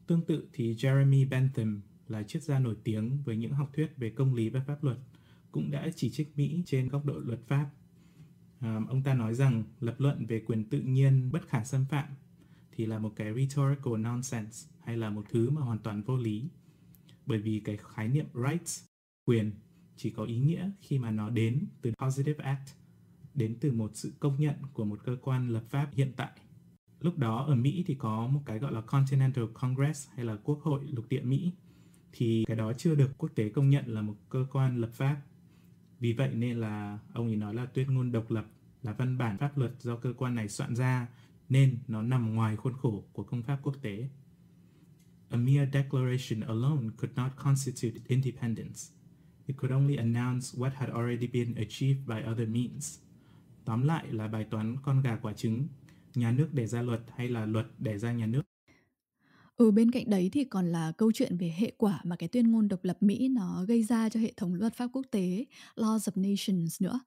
Tương tự thì Jeremy Bentham là triết gia nổi tiếng với những học thuyết về công lý và pháp luật cũng đã chỉ trích Mỹ trên góc độ luật pháp. À, ông ta nói rằng lập luận về quyền tự nhiên bất khả xâm phạm thì là một cái rhetorical nonsense hay là một thứ mà hoàn toàn vô lý. Bởi vì cái khái niệm rights, quyền chỉ có ý nghĩa khi mà nó đến từ positive act, đến từ một sự công nhận của một cơ quan lập pháp hiện tại. Lúc đó ở Mỹ thì có một cái gọi là Continental Congress hay là Quốc hội lục địa Mỹ thì cái đó chưa được quốc tế công nhận là một cơ quan lập pháp. Vì vậy nên là ông ấy nói là tuyên ngôn độc lập là văn bản pháp luật do cơ quan này soạn ra nên nó nằm ngoài khuôn khổ của công pháp quốc tế. A mere declaration alone could not constitute independence. It could only announce what had already been achieved by other means. Tóm lại là bài toán con gà quả trứng, nhà nước để ra luật hay là luật để ra nhà nước. Ở bên cạnh đấy thì còn là câu chuyện về hệ quả mà cái tuyên ngôn độc lập Mỹ nó gây ra cho hệ thống luật pháp quốc tế, Laws of Nations nữa.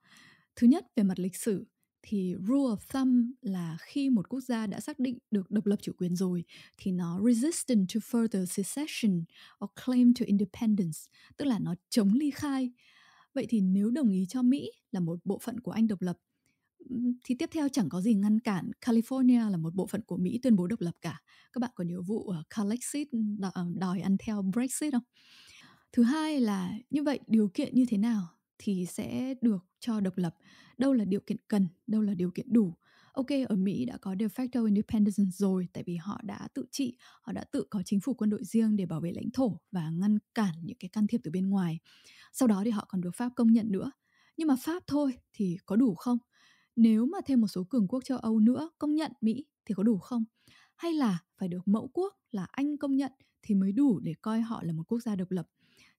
Thứ nhất về mặt lịch sử, thì rule of thumb là khi một quốc gia đã xác định được độc lập chủ quyền rồi thì nó resistant to further secession or claim to independence, tức là nó chống ly khai. Vậy thì nếu đồng ý cho Mỹ là một bộ phận của Anh độc lập thì tiếp theo chẳng có gì ngăn cản California là một bộ phận của Mỹ tuyên bố độc lập cả. Các bạn có nhớ vụ ờ, Calexit ờ, đòi ăn theo Brexit không? Thứ hai là như vậy điều kiện như thế nào thì sẽ được cho độc lập đâu là điều kiện cần đâu là điều kiện đủ ok ở mỹ đã có de facto independence rồi tại vì họ đã tự trị họ đã tự có chính phủ quân đội riêng để bảo vệ lãnh thổ và ngăn cản những cái can thiệp từ bên ngoài sau đó thì họ còn được pháp công nhận nữa nhưng mà pháp thôi thì có đủ không nếu mà thêm một số cường quốc châu âu nữa công nhận mỹ thì có đủ không hay là phải được mẫu quốc là anh công nhận thì mới đủ để coi họ là một quốc gia độc lập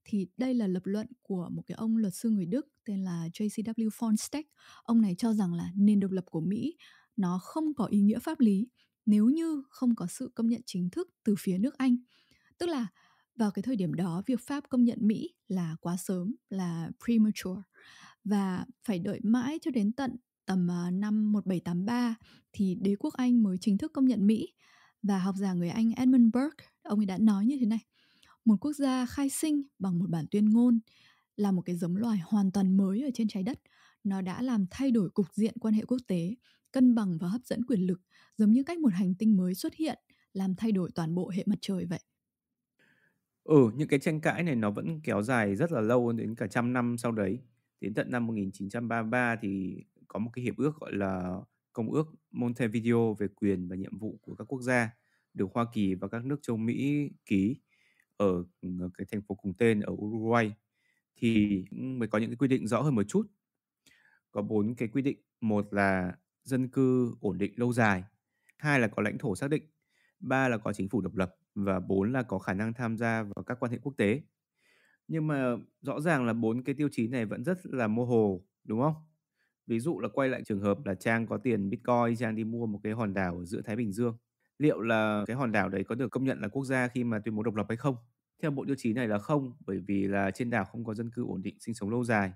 thì đây là lập luận của một cái ông luật sư người Đức tên là JCW Fonstech. Ông này cho rằng là nền độc lập của Mỹ nó không có ý nghĩa pháp lý nếu như không có sự công nhận chính thức từ phía nước Anh. Tức là vào cái thời điểm đó việc Pháp công nhận Mỹ là quá sớm, là premature và phải đợi mãi cho đến tận tầm à, năm 1783 thì đế quốc Anh mới chính thức công nhận Mỹ và học giả người Anh Edmund Burke ông ấy đã nói như thế này một quốc gia khai sinh bằng một bản tuyên ngôn là một cái giống loài hoàn toàn mới ở trên trái đất nó đã làm thay đổi cục diện quan hệ quốc tế cân bằng và hấp dẫn quyền lực giống như cách một hành tinh mới xuất hiện làm thay đổi toàn bộ hệ mặt trời vậy Ừ, những cái tranh cãi này nó vẫn kéo dài rất là lâu đến cả trăm năm sau đấy. Đến tận năm 1933 thì có một cái hiệp ước gọi là Công ước Montevideo về quyền và nhiệm vụ của các quốc gia được Hoa Kỳ và các nước châu Mỹ ký ở ờ, cái thành phố cùng tên ở Uruguay thì mới có những cái quy định rõ hơn một chút. Có bốn cái quy định, một là dân cư ổn định lâu dài, hai là có lãnh thổ xác định, ba là có chính phủ độc lập và bốn là có khả năng tham gia vào các quan hệ quốc tế. Nhưng mà rõ ràng là bốn cái tiêu chí này vẫn rất là mơ hồ, đúng không? Ví dụ là quay lại trường hợp là Trang có tiền Bitcoin, Trang đi mua một cái hòn đảo ở giữa Thái Bình Dương liệu là cái hòn đảo đấy có được công nhận là quốc gia khi mà tuyên bố độc lập hay không? Theo bộ tiêu chí này là không, bởi vì là trên đảo không có dân cư ổn định sinh sống lâu dài.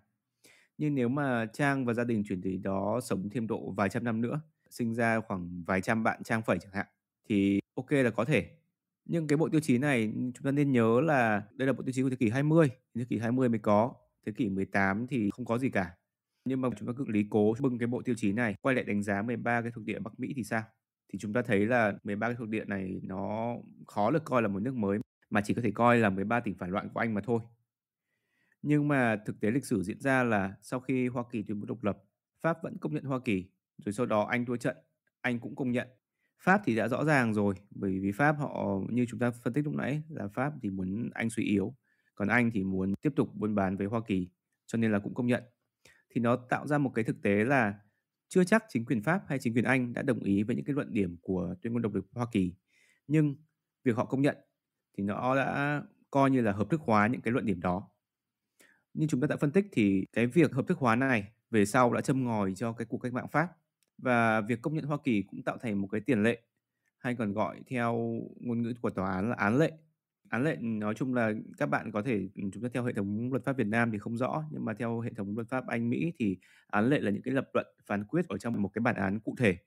Nhưng nếu mà Trang và gia đình chuyển tới đó sống thêm độ vài trăm năm nữa, sinh ra khoảng vài trăm bạn Trang phẩy chẳng hạn, thì ok là có thể. Nhưng cái bộ tiêu chí này chúng ta nên nhớ là đây là bộ tiêu chí của thế kỷ 20, thế kỷ 20 mới có, thế kỷ 18 thì không có gì cả. Nhưng mà chúng ta cứ lý cố bưng cái bộ tiêu chí này quay lại đánh giá 13 cái thuộc địa Bắc Mỹ thì sao? thì chúng ta thấy là 13 cái thuộc địa này nó khó được coi là một nước mới mà chỉ có thể coi là 13 tỉnh phản loạn của Anh mà thôi. Nhưng mà thực tế lịch sử diễn ra là sau khi Hoa Kỳ tuyên bố độc lập, Pháp vẫn công nhận Hoa Kỳ, rồi sau đó Anh thua trận, Anh cũng công nhận. Pháp thì đã rõ ràng rồi, bởi vì Pháp họ như chúng ta phân tích lúc nãy là Pháp thì muốn Anh suy yếu, còn Anh thì muốn tiếp tục buôn bán với Hoa Kỳ, cho nên là cũng công nhận. Thì nó tạo ra một cái thực tế là chưa chắc chính quyền Pháp hay chính quyền Anh đã đồng ý với những cái luận điểm của tuyên ngôn độc lập Hoa Kỳ, nhưng việc họ công nhận thì nó đã coi như là hợp thức hóa những cái luận điểm đó. Như chúng ta đã phân tích thì cái việc hợp thức hóa này về sau đã châm ngòi cho cái cuộc cách mạng Pháp và việc công nhận Hoa Kỳ cũng tạo thành một cái tiền lệ hay còn gọi theo ngôn ngữ của tòa án là án lệ án lệ nói chung là các bạn có thể chúng ta theo hệ thống luật pháp Việt Nam thì không rõ nhưng mà theo hệ thống luật pháp Anh Mỹ thì án lệ là những cái lập luận phán quyết ở trong một cái bản án cụ thể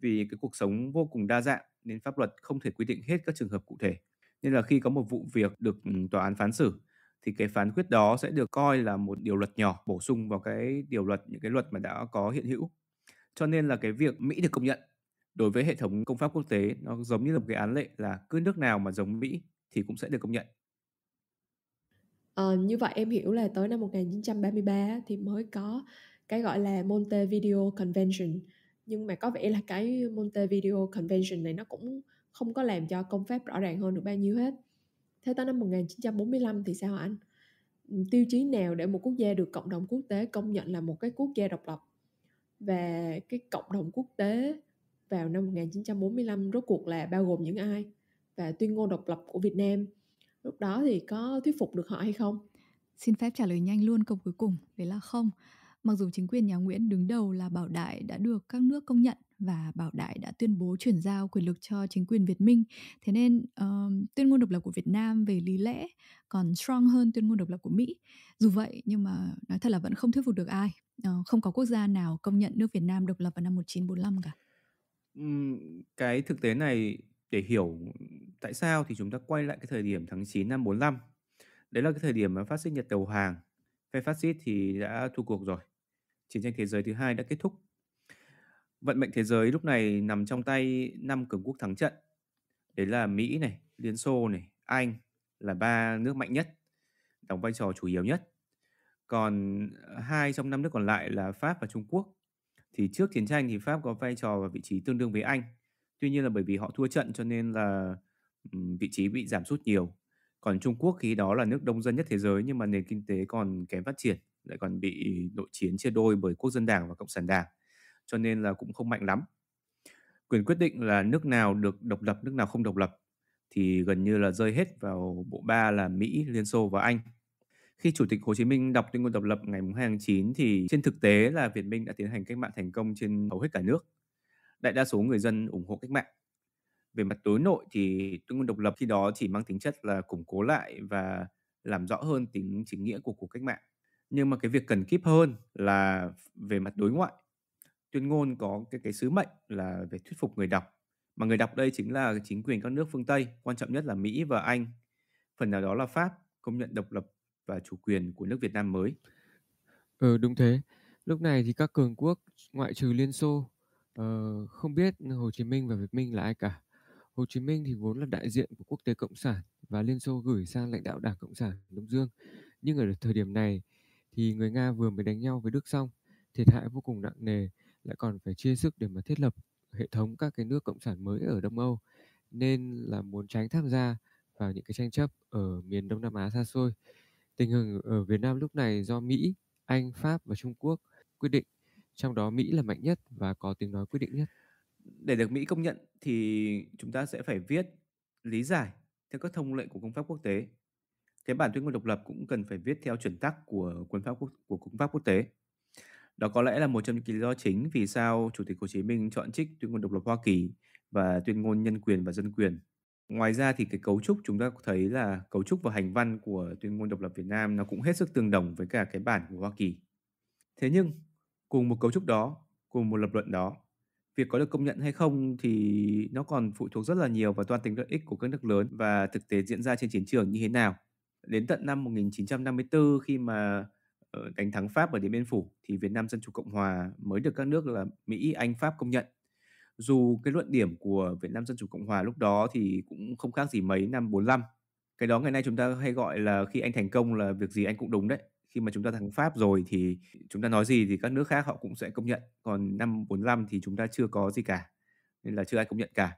vì cái cuộc sống vô cùng đa dạng nên pháp luật không thể quy định hết các trường hợp cụ thể nên là khi có một vụ việc được tòa án phán xử thì cái phán quyết đó sẽ được coi là một điều luật nhỏ bổ sung vào cái điều luật những cái luật mà đã có hiện hữu cho nên là cái việc Mỹ được công nhận đối với hệ thống công pháp quốc tế nó giống như là một cái án lệ là cứ nước nào mà giống Mỹ thì cũng sẽ được công nhận. À, như vậy em hiểu là tới năm 1933 thì mới có cái gọi là Montevideo Convention nhưng mà có vẻ là cái Montevideo Convention này nó cũng không có làm cho công pháp rõ ràng hơn được bao nhiêu hết. Thế tới năm 1945 thì sao anh? Ừ, tiêu chí nào để một quốc gia được cộng đồng quốc tế công nhận là một cái quốc gia độc lập? Và cái cộng đồng quốc tế vào năm 1945 rốt cuộc là bao gồm những ai? và tuyên ngôn độc lập của Việt Nam lúc đó thì có thuyết phục được họ hay không xin phép trả lời nhanh luôn câu cuối cùng đấy là không mặc dù chính quyền nhà Nguyễn đứng đầu là Bảo Đại đã được các nước công nhận và Bảo Đại đã tuyên bố chuyển giao quyền lực cho chính quyền Việt Minh. Thế nên uh, tuyên ngôn độc lập của Việt Nam về lý lẽ còn strong hơn tuyên ngôn độc lập của Mỹ. Dù vậy nhưng mà nói thật là vẫn không thuyết phục được ai. Uh, không có quốc gia nào công nhận nước Việt Nam độc lập vào năm 1945 cả. Cái thực tế này để hiểu ừ, tại sao thì chúng ta quay lại cái thời điểm tháng 9 năm 45. Đấy là cái thời điểm mà phát xít Nhật đầu hàng. Phe phát xít thì đã thua cuộc rồi. Chiến tranh thế giới thứ hai đã kết thúc. Vận mệnh thế giới lúc này nằm trong tay năm cường quốc thắng trận. Đấy là Mỹ này, Liên Xô này, Anh là ba nước mạnh nhất, đóng vai trò chủ yếu nhất. Còn ờ, hai trong năm nước còn lại là Pháp và Trung Quốc. Thì trước chiến tranh thì Pháp có vai trò và vị trí tương đương với Anh Tuy nhiên là bởi vì họ thua trận cho nên là vị trí bị giảm sút nhiều. Còn Trung Quốc khi đó là nước đông dân nhất thế giới nhưng mà nền kinh tế còn kém phát triển, lại còn bị nội chiến chia đôi bởi Quốc dân Đảng và Cộng sản Đảng, cho nên là cũng không mạnh lắm. Quyền quyết định là nước nào được độc lập, nước nào không độc lập thì gần như là rơi hết vào bộ ba là Mỹ, Liên Xô và Anh. Khi Chủ tịch Hồ Chí Minh đọc tuyên ngôn độc lập ngày 2 tháng 9 thì trên thực tế là Việt Minh đã tiến hành cách mạng thành công trên hầu hết cả nước đại đa số người dân ủng hộ cách mạng. Về mặt đối nội thì tuyên ngôn độc lập khi đó chỉ mang tính chất là củng cố lại và làm rõ hơn tính chính nghĩa của cuộc cách mạng. Nhưng mà cái việc cần kíp hơn là về mặt đối ngoại. Tuyên ngôn có cái cái sứ mệnh là về thuyết phục người đọc. Mà người đọc đây chính là chính quyền các nước phương Tây, quan trọng nhất là Mỹ và Anh. Phần nào đó là Pháp công nhận độc lập và chủ quyền của nước Việt Nam mới. Ừ đúng thế. Lúc này thì các cường quốc ngoại trừ Liên Xô Ờ, không biết Hồ Chí Minh và Việt Minh là ai cả. Hồ Chí Minh thì vốn là đại diện của quốc tế cộng sản và Liên Xô gửi sang lãnh đạo Đảng Cộng sản Đông Dương. Nhưng ở thời điểm này thì người Nga vừa mới đánh nhau với Đức xong, thiệt hại vô cùng nặng nề, lại còn phải chia sức để mà thiết lập hệ thống các cái nước cộng sản mới ở Đông Âu, nên là muốn tránh tham gia vào những cái tranh chấp ở miền Đông Nam Á xa xôi. Tình hình ở Việt Nam lúc này do Mỹ, Anh, Pháp và Trung Quốc quyết định trong đó Mỹ là mạnh nhất và có tiếng nói quyết định nhất. Để được Mỹ công nhận thì chúng ta sẽ phải viết lý giải theo các thông lệ của công pháp quốc tế. Cái bản tuyên ngôn độc lập cũng cần phải viết theo chuẩn tắc của quân pháp quốc, của công pháp quốc tế. Đó có lẽ là một trong những lý do chính vì sao Chủ tịch Hồ Chí Minh chọn trích tuyên ngôn độc lập Hoa Kỳ và tuyên ngôn nhân quyền và dân quyền. Ngoài ra thì cái cấu trúc chúng ta thấy là cấu trúc và hành văn của tuyên ngôn độc lập Việt Nam nó cũng hết sức tương đồng với cả cái bản của Hoa Kỳ. Thế nhưng cùng một cấu trúc đó, cùng một lập luận đó. Việc có được công nhận hay không thì nó còn phụ thuộc rất là nhiều vào toàn tính lợi ích của các nước lớn và thực tế diễn ra trên chiến trường như thế nào. Đến tận năm 1954 khi mà ờ, đánh thắng Pháp ở Điện Biên Phủ thì Việt Nam Dân Chủ Cộng Hòa mới được các nước là Mỹ, Anh, Pháp công nhận. Dù cái luận điểm của Việt Nam Dân Chủ Cộng Hòa lúc đó thì cũng không khác gì mấy năm 45. Cái đó ngày nay chúng ta hay gọi là khi anh thành công là việc gì anh cũng đúng đấy khi mà chúng ta thắng Pháp rồi thì chúng ta nói gì thì các nước khác họ cũng sẽ công nhận. Còn năm 45 thì chúng ta chưa có gì cả, nên là chưa ai công nhận cả.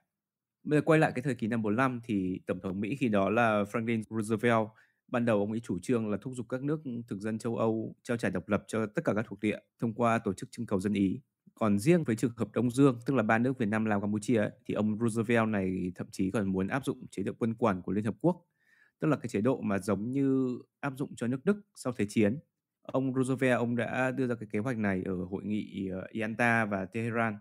Bây giờ quay lại cái thời kỳ năm 45 thì Tổng thống Mỹ khi đó là Franklin Roosevelt Ban đầu ông ấy chủ trương là thúc giục các nước thực dân châu Âu trao trả độc lập cho tất cả các thuộc địa thông qua tổ chức trưng cầu dân ý. Còn riêng với trường hợp Đông Dương, tức là ba nước Việt Nam, Lào, Campuchia ấy, thì ông Roosevelt này thậm chí còn muốn áp dụng chế độ quân quản của Liên Hợp Quốc tức là cái chế độ mà giống như áp dụng cho nước Đức sau Thế chiến. Ông Roosevelt ông đã đưa ra cái kế hoạch này ở hội nghị Yalta ờ, và Tehran.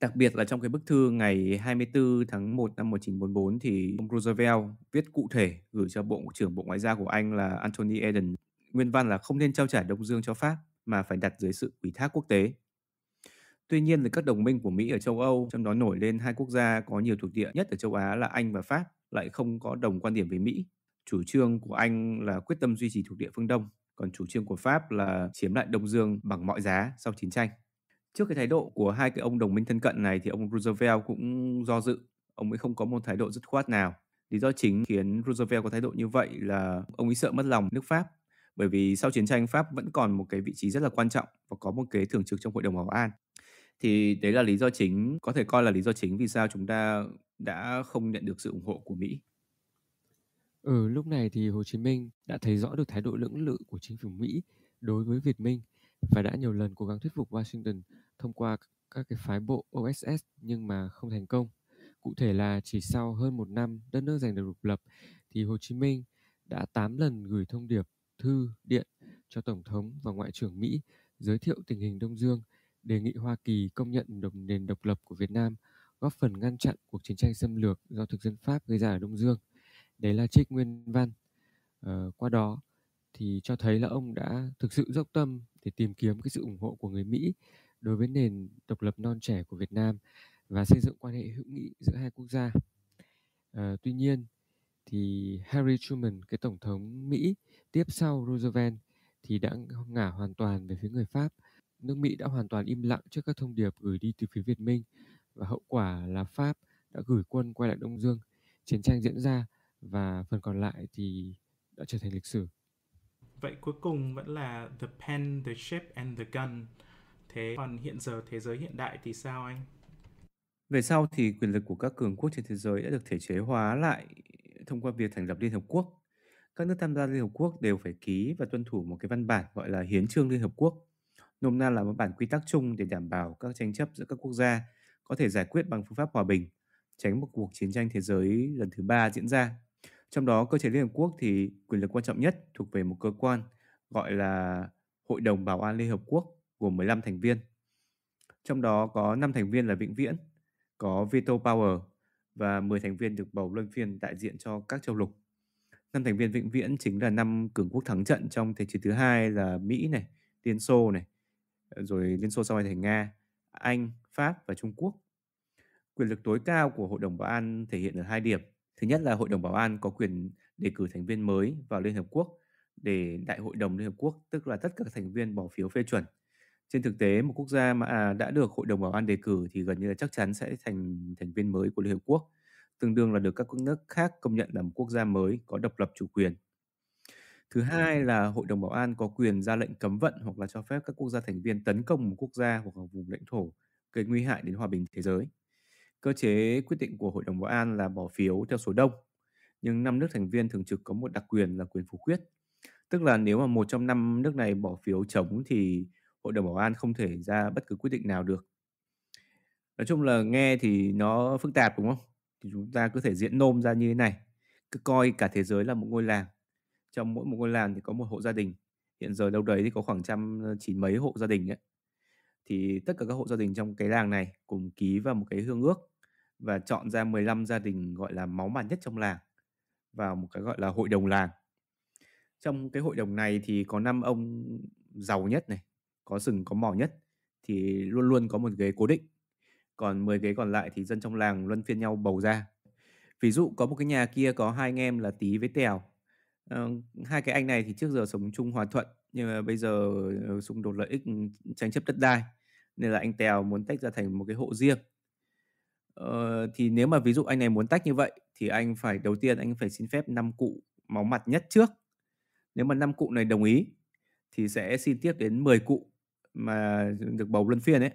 Đặc biệt là trong cái bức thư ngày 24 tháng 1 năm 1944 thì ông Roosevelt viết cụ thể gửi cho Bộ trưởng Bộ Ngoại giao của Anh là Anthony Eden. Nguyên văn là không nên trao trả Đông Dương cho Pháp mà phải đặt dưới sự ủy thác quốc tế. Tuy nhiên thì các đồng minh của Mỹ ở châu Âu, trong đó nổi lên hai quốc gia có nhiều thuộc địa nhất ở châu Á là Anh và Pháp, lại không có đồng quan điểm với Mỹ. Chủ trương của Anh là quyết tâm duy trì thuộc địa phương Đông, còn chủ trương của Pháp là chiếm lại Đông Dương bằng mọi giá sau chiến tranh. Trước cái thái độ của hai cái ông đồng minh thân cận này thì ông Roosevelt cũng do dự, ông ấy không có một thái độ dứt khoát nào. Lý do chính khiến Roosevelt có thái độ như vậy là ông ấy sợ mất lòng nước Pháp bởi vì sau chiến tranh Pháp vẫn còn một cái vị trí rất là quan trọng và có một cái thường trực trong Hội đồng Bảo an. Thì đấy là lý do chính, có thể coi là lý do chính vì sao chúng ta đã không nhận được sự ủng hộ của Mỹ. Ở ừ, lúc này thì Hồ Chí Minh đã thấy rõ được thái độ lưỡng lự của chính phủ Mỹ đối với Việt Minh và đã nhiều lần cố gắng thuyết phục Washington thông qua các cái phái bộ OSS nhưng mà không thành công. Cụ thể là chỉ sau hơn một năm đất nước giành được độc lập thì Hồ Chí Minh đã 8 lần gửi thông điệp, thư, điện cho Tổng thống và Ngoại trưởng Mỹ giới thiệu tình hình Đông Dương, đề nghị Hoa Kỳ công nhận đồng nền độc lập của Việt Nam – góp phần ngăn chặn cuộc chiến tranh xâm lược do thực dân Pháp gây ra ở Đông Dương. Đấy là trích nguyên văn. Ờ, qua đó thì cho thấy là ông đã thực sự dốc tâm để tìm kiếm cái sự ủng hộ của người Mỹ đối với nền độc lập non trẻ của Việt Nam và xây dựng quan hệ hữu nghị giữa hai quốc gia. Ờ, tuy nhiên thì Harry Truman, cái tổng thống Mỹ tiếp sau Roosevelt thì đã ngả hoàn toàn về phía người Pháp. Nước Mỹ đã hoàn toàn im lặng trước các thông điệp gửi đi từ phía Việt Minh và hậu quả là Pháp đã gửi quân quay lại Đông Dương, chiến tranh diễn ra và phần còn lại thì đã trở thành lịch sử. Vậy cuối cùng vẫn là the pen, the ship and the gun. Thế còn hiện giờ thế giới hiện đại thì sao anh? Về sau thì quyền lực của các cường quốc trên thế giới đã được thể chế hóa lại thông qua việc thành lập Liên Hợp Quốc. Các nước tham gia Liên Hợp Quốc đều phải ký và tuân thủ một cái văn bản gọi là Hiến trương Liên Hợp Quốc. Nôm na là một bản quy tắc chung để đảm bảo các tranh chấp giữa các quốc gia có thể giải quyết bằng phương pháp hòa bình, tránh một cuộc chiến tranh thế giới lần thứ ba diễn ra. Trong đó, cơ chế Liên Hợp Quốc thì quyền lực quan trọng nhất thuộc về một cơ quan gọi là Hội đồng Bảo an Liên Hợp Quốc gồm 15 thành viên. Trong đó có 5 thành viên là vĩnh viễn, có veto power và 10 thành viên được bầu luân phiên đại diện cho các châu lục. Năm thành viên vĩnh viễn chính là năm cường quốc thắng trận trong Thế chiến thứ hai là Mỹ này, Liên Xô này, rồi Liên Xô sau này thành Nga, Anh, Pháp và Trung Quốc. Quyền lực tối cao của Hội đồng Bảo an thể hiện ở hai điểm. Thứ nhất là Hội đồng Bảo an có quyền đề cử thành viên mới vào Liên Hợp Quốc để Đại hội đồng Liên Hợp Quốc, tức là tất cả các thành viên bỏ phiếu phê chuẩn. Trên thực tế, một quốc gia mà à, đã được Hội đồng Bảo an đề cử thì gần như là chắc chắn sẽ thành thành viên mới của Liên Hợp Quốc, tương đương là được các quốc nước khác công nhận là một quốc gia mới có độc lập chủ quyền. Thứ hai là Hội đồng Bảo an có quyền ra lệnh cấm vận hoặc là cho phép các quốc gia thành viên tấn công một quốc gia hoặc một vùng lãnh thổ gây nguy hại đến hòa bình thế giới. Cơ chế quyết định của Hội đồng Bảo an là bỏ phiếu theo số đông, nhưng năm nước thành viên thường trực có một đặc quyền là quyền phủ quyết. Tức là nếu mà một trong năm nước này bỏ phiếu chống thì Hội đồng Bảo an không thể ra bất cứ quyết định nào được. Nói chung là nghe thì nó phức tạp đúng không? Thì chúng ta cứ thể diễn nôm ra như thế này. Cứ coi cả thế giới là một ngôi làng. Trong mỗi một ngôi làng thì có một hộ gia đình. Hiện giờ đâu đấy thì có khoảng trăm ờ, chín mấy hộ gia đình ấy thì tất cả các hộ gia đình trong cái làng này cùng ký vào một cái hương ước và chọn ra 15 gia đình gọi là máu mặt nhất trong làng vào một cái gọi là hội đồng làng. Trong cái hội đồng này thì có năm ông giàu nhất này, có sừng có mỏ nhất thì luôn luôn có một ghế cố định. Còn 10 ghế còn lại thì dân trong làng luân phiên nhau bầu ra. Ví dụ có một cái nhà kia có hai anh em là tí với Tèo. À, hai cái anh này thì trước giờ sống chung hòa thuận nhưng mà bây giờ ờ, xung đột lợi ích tranh chấp đất đai nên là anh Tèo muốn tách ra thành một cái hộ riêng ờ, thì nếu mà ví dụ anh này muốn tách như vậy thì anh phải đầu tiên anh phải xin phép năm cụ máu mặt nhất trước nếu mà năm cụ này đồng ý thì sẽ xin tiếp đến 10 cụ mà được bầu luân phiên ấy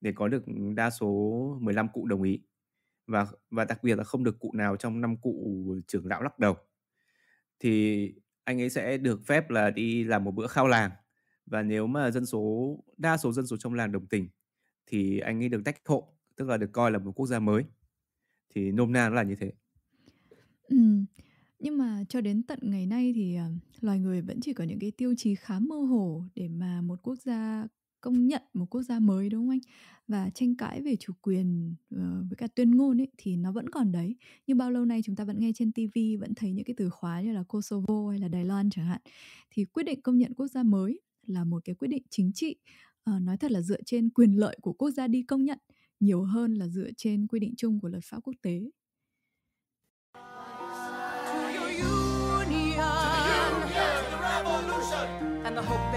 để có được đa số 15 cụ đồng ý và và đặc biệt là không được cụ nào trong năm cụ trưởng lão lắc đầu thì anh ấy sẽ được phép là đi làm một bữa khao làng và nếu mà dân số đa số dân số trong làng đồng tình thì anh ấy được tách hộ tức là được coi là một quốc gia mới thì nôm na nó là như thế ừ. nhưng mà cho đến tận ngày nay thì ờ, loài người vẫn chỉ có những cái tiêu chí khá mơ hồ để mà một quốc gia công nhận một quốc gia mới đúng không anh và tranh cãi về chủ quyền ờ, với cả tuyên ngôn ấy thì nó vẫn còn đấy như bao lâu nay chúng ta vẫn nghe trên TV vẫn thấy những cái từ khóa như là Kosovo hay là Đài Loan chẳng hạn thì quyết định công nhận quốc gia mới là một cái quyết định chính trị ờ, nói thật là dựa trên quyền lợi của quốc gia đi công nhận nhiều hơn là dựa trên quy định chung của luật pháp quốc tế and the hope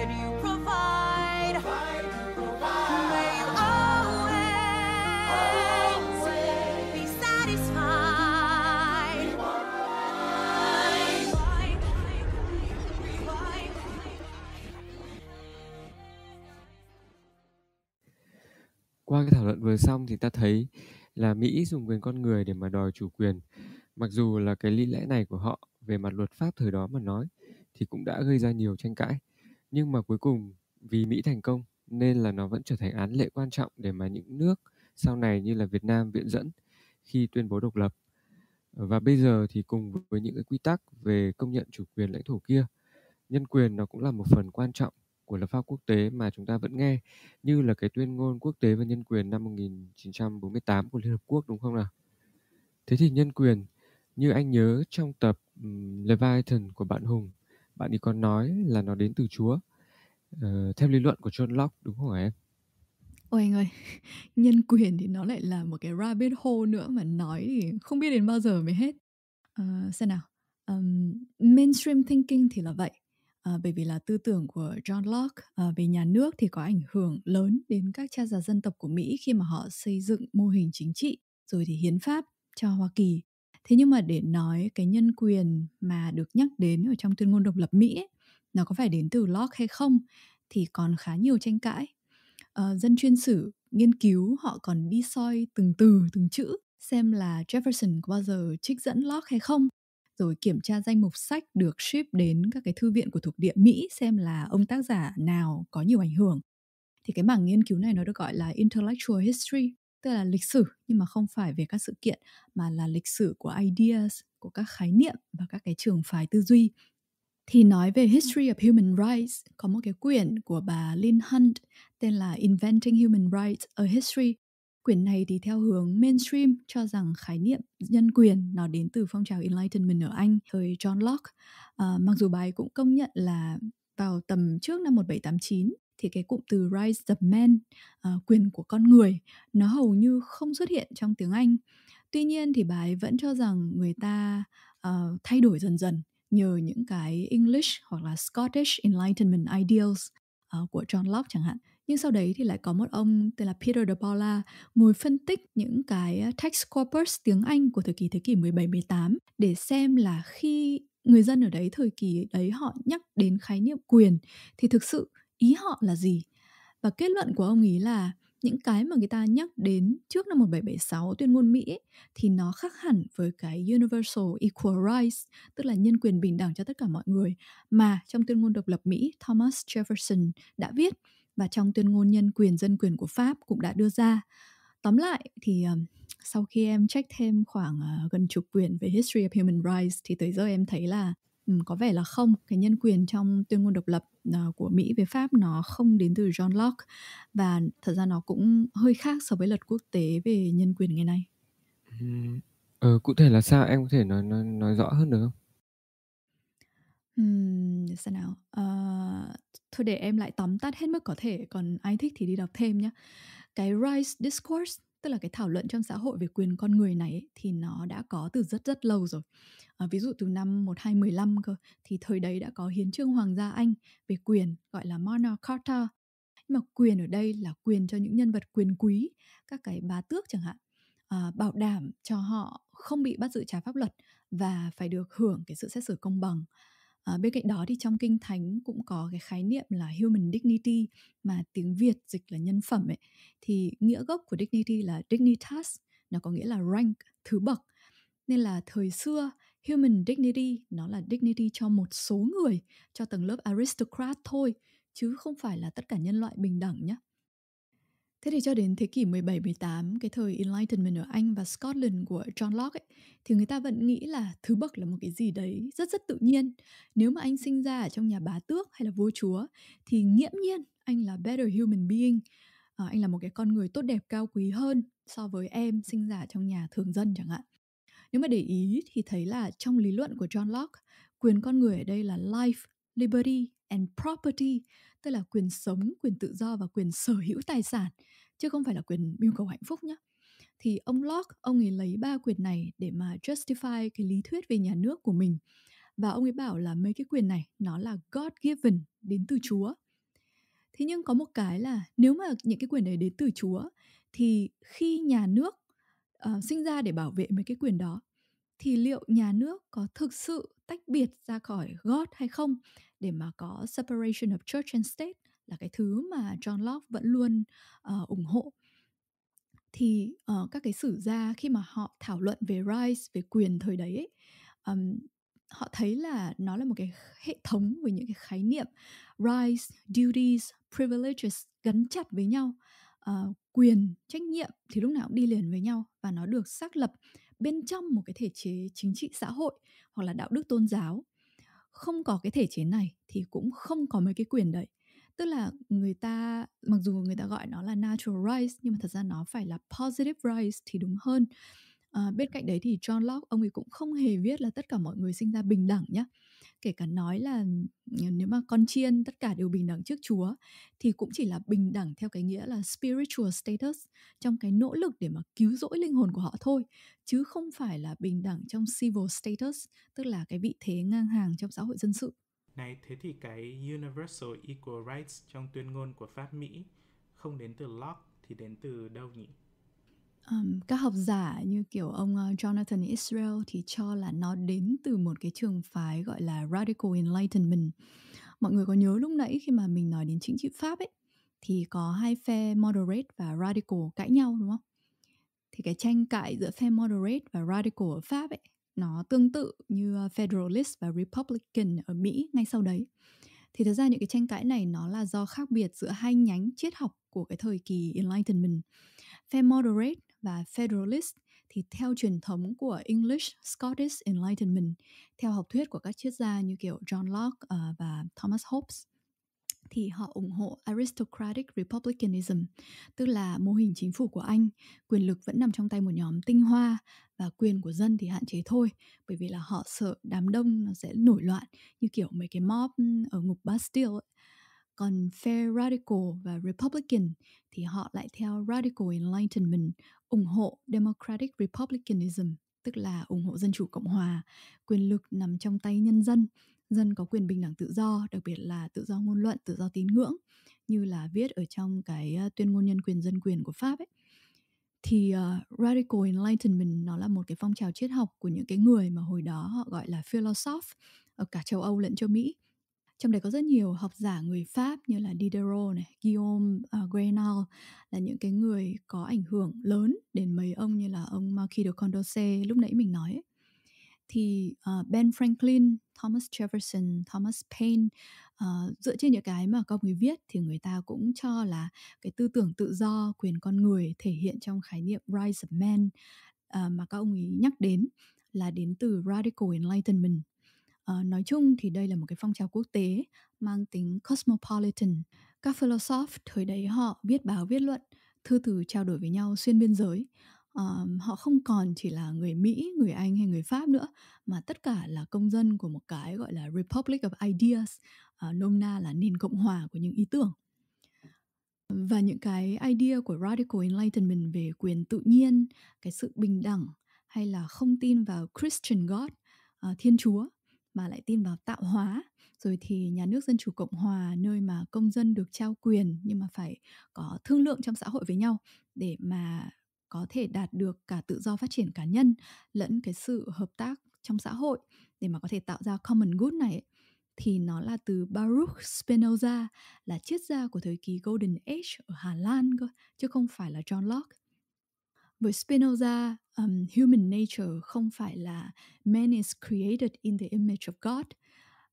qua cái thảo luận vừa xong thì ta thấy là Mỹ dùng quyền con người để mà đòi chủ quyền. Mặc dù là cái lý lẽ này của họ về mặt luật pháp thời đó mà nói thì cũng đã gây ra nhiều tranh cãi. Nhưng mà cuối cùng vì Mỹ thành công nên là nó vẫn trở thành án lệ quan trọng để mà những nước sau này như là Việt Nam viện dẫn khi tuyên bố độc lập. Và bây giờ thì cùng với những cái quy tắc về công nhận chủ quyền lãnh thổ kia, nhân quyền nó cũng là một phần quan trọng của luật pháp quốc tế mà chúng ta vẫn nghe như là cái tuyên ngôn quốc tế về nhân quyền năm 1948 của Liên Hợp Quốc đúng không nào? Thế thì nhân quyền như anh nhớ trong tập um, Leviathan của bạn Hùng, bạn ấy còn nói là nó đến từ Chúa. Uh, theo lý luận của John Locke đúng không hả em? Ôi anh ơi, nhân quyền thì nó lại là một cái rabbit hole nữa mà nói thì không biết đến bao giờ mới hết. Uh, xem nào, um, mainstream thinking thì là vậy à, bởi vì là tư tưởng của John Locke à, về nhà nước thì có ảnh hưởng lớn đến các cha già dân tộc của Mỹ khi mà họ xây dựng mô hình chính trị rồi thì hiến pháp cho Hoa Kỳ. Thế nhưng mà để nói cái nhân quyền mà được nhắc đến ở trong tuyên ngôn độc lập Mỹ ấy, nó có phải đến từ Locke hay không thì còn khá nhiều tranh cãi. À, dân chuyên sử nghiên cứu họ còn đi soi từng từ từng chữ xem là Jefferson có bao giờ trích dẫn Locke hay không rồi kiểm tra danh mục sách được ship đến các cái thư viện của thuộc địa Mỹ xem là ông tác giả nào có nhiều ảnh hưởng. Thì cái mảng nghiên cứu này nó được gọi là intellectual history, tức là lịch sử nhưng mà không phải về các sự kiện mà là lịch sử của ideas, của các khái niệm và các cái trường phái tư duy. Thì nói về History of Human Rights, có một cái quyển của bà Lynn Hunt tên là Inventing Human Rights, A History Quyển này thì theo hướng mainstream cho rằng khái niệm nhân quyền nó đến từ phong trào Enlightenment ở Anh thời John Locke. À, mặc dù bài cũng công nhận là vào tầm trước năm 1789 thì cái cụm từ rights of man, uh, quyền của con người, nó hầu như không xuất hiện trong tiếng Anh. Tuy nhiên thì bài vẫn cho rằng người ta uh, thay đổi dần dần nhờ những cái English hoặc là Scottish Enlightenment ideals uh, của John Locke chẳng hạn nhưng sau đấy thì lại có một ông tên là Peter de Paula ngồi phân tích những cái text corpus tiếng Anh của thời kỳ thế kỷ 17-18 để xem là khi người dân ở đấy thời kỳ đấy họ nhắc đến khái niệm quyền thì thực sự ý họ là gì. Và kết luận của ông ý là những cái mà người ta nhắc đến trước năm 1776 tuyên ngôn Mỹ ấy, thì nó khác hẳn với cái Universal Equal Rights, tức là nhân quyền bình đẳng cho tất cả mọi người mà trong tuyên ngôn độc lập Mỹ Thomas Jefferson đã viết và trong tuyên ngôn nhân quyền dân quyền của Pháp cũng đã đưa ra. Tóm lại thì ờ, sau khi em check thêm khoảng ờ, gần chục quyển về History of Human Rights thì tới giờ em thấy là um, có vẻ là không, cái nhân quyền trong tuyên ngôn độc lập uh, của Mỹ về Pháp nó không đến từ John Locke và thật ra nó cũng hơi khác so với luật quốc tế về nhân quyền ngày nay. Ừ, cụ thể là sao em có thể nói nói, nói rõ hơn được không? Ừm, sao nào. Ờ, thôi để em lại tóm tắt hết mức có thể, còn ai thích thì đi đọc thêm nhé. Cái Rights Discourse, tức là cái thảo luận trong xã hội về quyền con người này ấy, thì nó đã có từ rất rất lâu rồi. Ờ, ví dụ từ năm 1215 cơ, thì thời đấy đã có hiến chương Hoàng gia Anh về quyền, gọi là Magna Carta. Nhưng mà quyền ở đây là quyền cho những nhân vật quyền quý, các cái bá tước chẳng hạn. À, bảo đảm cho họ không bị bắt giữ trái pháp luật và phải được hưởng cái sự xét xử công bằng À, bên cạnh đó thì trong kinh thánh cũng có cái khái niệm là human dignity mà tiếng Việt dịch là nhân phẩm ấy thì nghĩa gốc của dignity là dignitas nó có nghĩa là rank thứ bậc nên là thời xưa human dignity nó là dignity cho một số người cho tầng lớp aristocrat thôi chứ không phải là tất cả nhân loại bình đẳng nhé Thế thì cho đến thế kỷ 17 18, cái thời Enlightenment ở Anh và Scotland của John Locke ấy, thì người ta vẫn nghĩ là thứ bậc là một cái gì đấy rất rất tự nhiên. Nếu mà anh sinh ra ở trong nhà bá tước hay là vua chúa thì nghiễm nhiên anh là better human being. À, anh là một cái con người tốt đẹp cao quý hơn so với em sinh ra trong nhà thường dân chẳng hạn. Nếu mà để ý thì thấy là trong lý luận của John Locke, quyền con người ở đây là life, liberty and property tức là quyền sống quyền tự do và quyền sở hữu tài sản chứ không phải là quyền mưu cầu hạnh phúc nhé thì ông Locke ông ấy lấy ba quyền này để mà justify cái lý thuyết về nhà nước của mình và ông ấy bảo là mấy cái quyền này nó là God given đến từ Chúa thế nhưng có một cái là nếu mà những cái quyền đấy đến từ Chúa thì khi nhà nước uh, sinh ra để bảo vệ mấy cái quyền đó thì liệu nhà nước có thực sự tách biệt ra khỏi God hay không để mà có separation of church and state là cái thứ mà John Locke vẫn luôn uh, ủng hộ thì uh, các cái sử gia khi mà họ thảo luận về rights về quyền thời đấy ấy, um, họ thấy là nó là một cái hệ thống với những cái khái niệm rights, duties, privileges gắn chặt với nhau. Uh, quyền, trách nhiệm thì lúc nào cũng đi liền với nhau và nó được xác lập bên trong một cái thể chế chính trị xã hội hoặc là đạo đức tôn giáo không có cái thể chế này thì cũng không có mấy cái quyền đấy tức là người ta mặc dù người ta gọi nó là natural rights nhưng mà thật ra nó phải là positive rights thì đúng hơn à, bên cạnh đấy thì John Locke ông ấy cũng không hề viết là tất cả mọi người sinh ra bình đẳng nhé kể cả nói là ừ, nếu mà con chiên tất cả đều bình đẳng trước Chúa thì cũng chỉ là bình đẳng theo cái nghĩa là spiritual status trong cái nỗ lực để mà cứu rỗi linh hồn của họ thôi chứ không phải là bình đẳng trong civil status tức là cái vị thế ngang hàng trong xã hội dân sự. Này, thế thì cái Universal Equal Rights trong tuyên ngôn của Pháp Mỹ không đến từ Locke thì đến từ đâu nhỉ? Um, các học giả như kiểu ông ờ, Jonathan Israel thì cho là nó đến từ một cái trường phái gọi là Radical Enlightenment. Mọi người có nhớ lúc nãy khi mà mình nói đến chính trị Pháp ấy thì có hai phe moderate và radical cãi nhau đúng không? Thì cái tranh cãi giữa phe moderate và radical ở Pháp ấy nó tương tự như ờ, Federalist và Republican ở Mỹ ngay sau đấy. Thì thật ra những cái tranh cãi này nó là do khác biệt giữa hai nhánh triết học của cái thời kỳ Enlightenment. Phe moderate và Federalist thì theo truyền thống của English Scottish Enlightenment theo học thuyết của các triết gia như kiểu John Locke uh, và Thomas Hobbes thì họ ủng hộ aristocratic republicanism, tức là mô hình chính phủ của Anh, quyền lực vẫn nằm trong tay một nhóm tinh hoa và quyền của dân thì hạn chế thôi, bởi vì là họ sợ đám đông nó sẽ nổi loạn như kiểu mấy cái mob ừ, ở ngục Bastille. Còn fair radical và republican thì họ lại theo radical enlightenment ủng hộ Democratic Republicanism, tức là ủng hộ dân chủ cộng hòa, quyền lực nằm trong tay nhân dân, dân có quyền bình đẳng tự do, đặc biệt là tự do ngôn luận, tự do tín ngưỡng, như là viết ở trong cái ờ, tuyên ngôn nhân quyền dân quyền của Pháp ấy. Thì uh, Radical Enlightenment nó là một cái phong trào triết học của những cái người mà hồi đó họ gọi là philosoph ở cả châu Âu lẫn châu Mỹ trong đấy có rất nhiều học giả người Pháp như là Diderot này, Guillaume uh, à, Grenal là những cái người có ảnh hưởng lớn đến mấy ông như là ông Marquis de Condorcet lúc nãy mình nói ấy. Thì uh, Ben Franklin, Thomas Jefferson, Thomas Paine uh, dựa trên những cái mà các người viết thì người ta cũng cho là cái tư tưởng tự do, quyền con người thể hiện trong khái niệm Rise of Man uh, mà các ông ấy nhắc đến là đến từ Radical Enlightenment Ờ, nói chung thì đây là một cái phong trào quốc tế mang tính cosmopolitan. Các philosopher thời đấy họ viết báo viết luận, thư từ trao đổi với nhau xuyên biên giới. À, họ không còn chỉ là người Mỹ, người Anh hay người Pháp nữa mà tất cả là công dân của một cái gọi là Republic of Ideas, à, nôm na là nền cộng hòa của những ý tưởng và những cái idea của radical enlightenment về quyền tự nhiên cái sự bình đẳng hay là không tin vào christian god uh, thiên chúa mà lại tin vào tạo hóa rồi thì nhà nước dân chủ cộng hòa nơi mà công dân được trao quyền nhưng mà phải có thương lượng trong xã hội với nhau để mà có thể đạt được cả tự do phát triển cá nhân lẫn cái sự hợp tác trong xã hội để mà có thể tạo ra common good này thì nó là từ Baruch Spinoza là triết gia của thời kỳ Golden Age ở Hà Lan cơ chứ không phải là John Locke với Spinoza, um, human nature không phải là man is created in the image of God,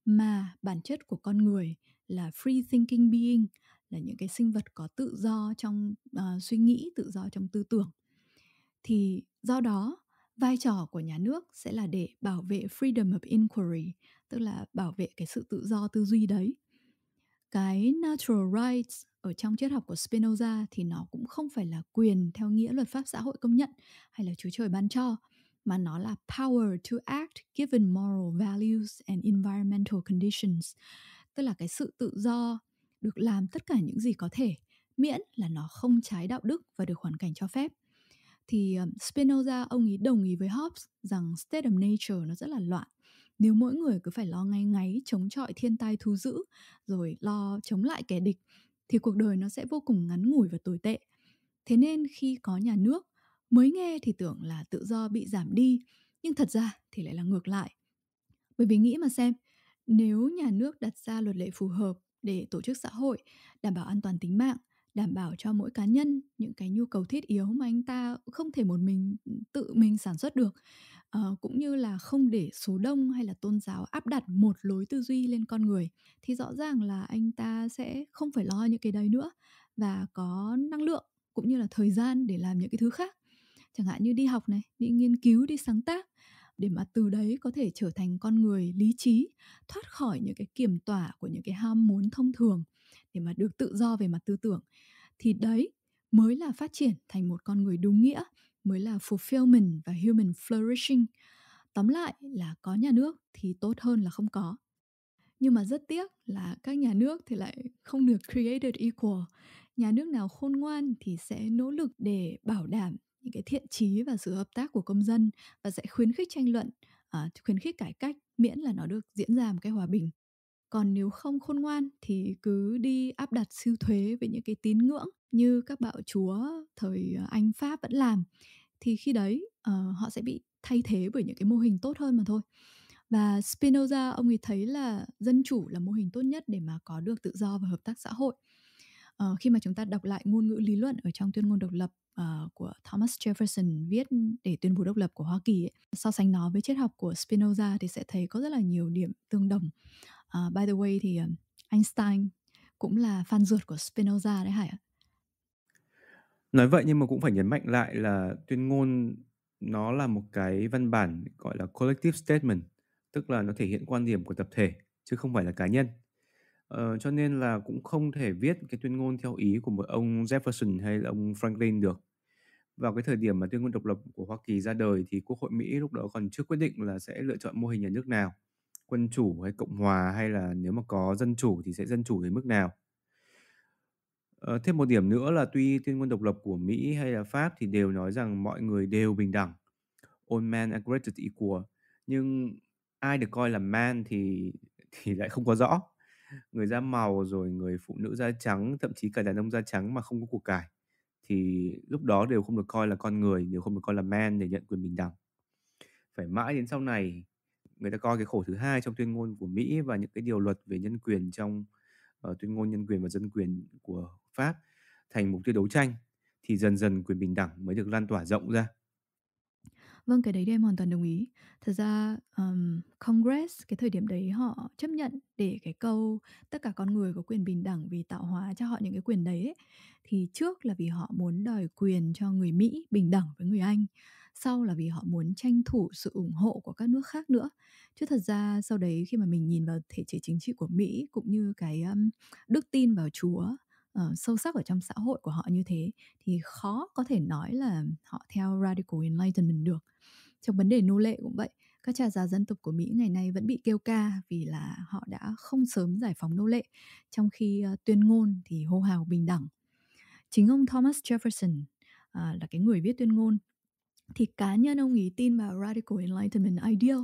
mà bản chất của con người là free thinking being, là những cái sinh vật có tự do trong uh, suy nghĩ, tự do trong tư tưởng. Thì do đó, vai trò của nhà nước sẽ là để bảo vệ freedom of inquiry, tức là bảo vệ cái sự tự do tư duy đấy. Cái natural rights ở trong triết học của Spinoza thì nó cũng không phải là quyền theo nghĩa luật pháp xã hội công nhận hay là Chúa trời ban cho mà nó là power to act given moral values and environmental conditions tức là cái sự tự do được làm tất cả những gì có thể miễn là nó không trái đạo đức và được hoàn cảnh cho phép thì Spinoza ông ý đồng ý với Hobbes rằng state of nature nó rất là loạn nếu mỗi người cứ phải lo ngay ngáy chống chọi thiên tai thú dữ rồi lo chống lại kẻ địch thì cuộc đời nó sẽ vô cùng ngắn ngủi và tồi tệ. Thế nên khi có nhà nước, mới nghe thì tưởng là tự do bị giảm đi, nhưng thật ra thì lại là ngược lại. Bởi vì nghĩ mà xem, nếu nhà nước đặt ra luật lệ phù hợp để tổ chức xã hội đảm bảo an toàn tính mạng, đảm bảo cho mỗi cá nhân những cái nhu cầu thiết yếu mà anh ta không thể một mình tự mình sản xuất được uh, cũng như là không để số đông hay là tôn giáo áp đặt một lối tư duy lên con người thì rõ ràng là anh ta sẽ không phải lo những cái đấy nữa và có năng lượng cũng như là thời gian để làm những cái thứ khác chẳng hạn như đi học này đi nghiên cứu đi sáng tác để mà từ đấy có thể trở thành con người lý trí thoát khỏi những cái kiểm tỏa của những cái ham muốn thông thường để mà được tự do về mặt tư tưởng thì đấy mới là phát triển thành một con người đúng nghĩa mới là fulfillment và human flourishing. Tóm lại là có nhà nước thì tốt hơn là không có. Nhưng mà rất tiếc là các nhà nước thì lại không được created equal. Nhà nước nào khôn ngoan thì sẽ nỗ lực để bảo đảm những cái thiện trí và sự hợp tác của công dân và sẽ khuyến khích tranh luận, à, khuyến khích cải cách miễn là nó được diễn ra một cái hòa bình còn nếu không khôn ngoan thì cứ đi áp đặt siêu thuế với những cái tín ngưỡng như các bạo chúa thời ờ, Anh Pháp vẫn làm thì khi đấy uh, họ sẽ bị thay thế bởi những cái mô hình tốt hơn mà thôi. Và Spinoza ông ấy thấy là dân chủ là mô hình tốt nhất để mà có được tự do và hợp tác xã hội. Uh, khi mà chúng ta đọc lại ngôn ngữ lý luận ở trong tuyên ngôn độc lập uh, của Thomas Jefferson viết để tuyên bố độc lập của Hoa Kỳ ấy, so sánh nó với triết học của Spinoza thì sẽ thấy có rất là nhiều điểm tương đồng. Uh, by the way thì uh, Einstein cũng là fan ruột của Spinoza đấy hả? Nói vậy nhưng mà cũng phải nhấn mạnh lại là tuyên ngôn nó là một cái văn bản gọi là collective statement, tức là nó thể hiện quan điểm của tập thể chứ không phải là cá nhân. Ờ, cho nên là cũng không thể viết cái tuyên ngôn theo ý của một ông Jefferson hay là ông Franklin được. Vào cái thời điểm mà tuyên ngôn độc lập của Hoa Kỳ ra đời thì Quốc hội Mỹ lúc đó còn chưa quyết định là sẽ lựa chọn mô hình nhà nước nào, quân chủ hay cộng hòa hay là nếu mà có dân chủ thì sẽ dân chủ đến mức nào. Ờ, thêm một điểm nữa là tuy tuyên ngôn độc lập của Mỹ hay là Pháp thì đều nói rằng mọi người đều bình đẳng. All men are created equal. Nhưng ai được coi là man thì thì lại không có rõ. Người da màu rồi người phụ nữ da trắng, thậm chí cả đàn ông da trắng mà không có cuộc cải thì lúc đó đều không được coi là con người, đều không được coi là man để nhận quyền bình đẳng. Phải mãi đến sau này người ta coi cái khổ thứ hai trong tuyên ngôn của Mỹ và những cái điều luật về nhân quyền trong uh, tuyên ngôn nhân quyền và dân quyền của Pháp thành mục tiêu đấu tranh thì dần dần quyền bình đẳng mới được lan tỏa rộng ra. Vâng, cái đấy thì em hoàn toàn đồng ý. Thật ra um, Congress cái thời điểm đấy họ chấp nhận để cái câu tất cả con người có quyền bình đẳng vì tạo hóa cho họ những cái quyền đấy ấy. thì trước là vì họ muốn đòi quyền cho người Mỹ bình đẳng với người Anh, sau là vì họ muốn tranh thủ sự ủng hộ của các nước khác nữa. Chứ thật ra sau đấy khi mà mình nhìn vào thể chế chính trị của Mỹ cũng như cái um, đức tin vào Chúa Ờ, sâu sắc ở trong xã hội của họ như thế thì khó có thể nói là họ theo radical enlightenment được trong vấn đề nô lệ cũng vậy các cha già dân tộc của Mỹ ngày nay vẫn bị kêu ca vì là họ đã không sớm giải phóng nô lệ, trong khi uh, tuyên ngôn thì hô hào bình đẳng. Chính ông Thomas Jefferson à, là cái người viết tuyên ngôn thì cá nhân ông ý tin vào radical enlightenment ideal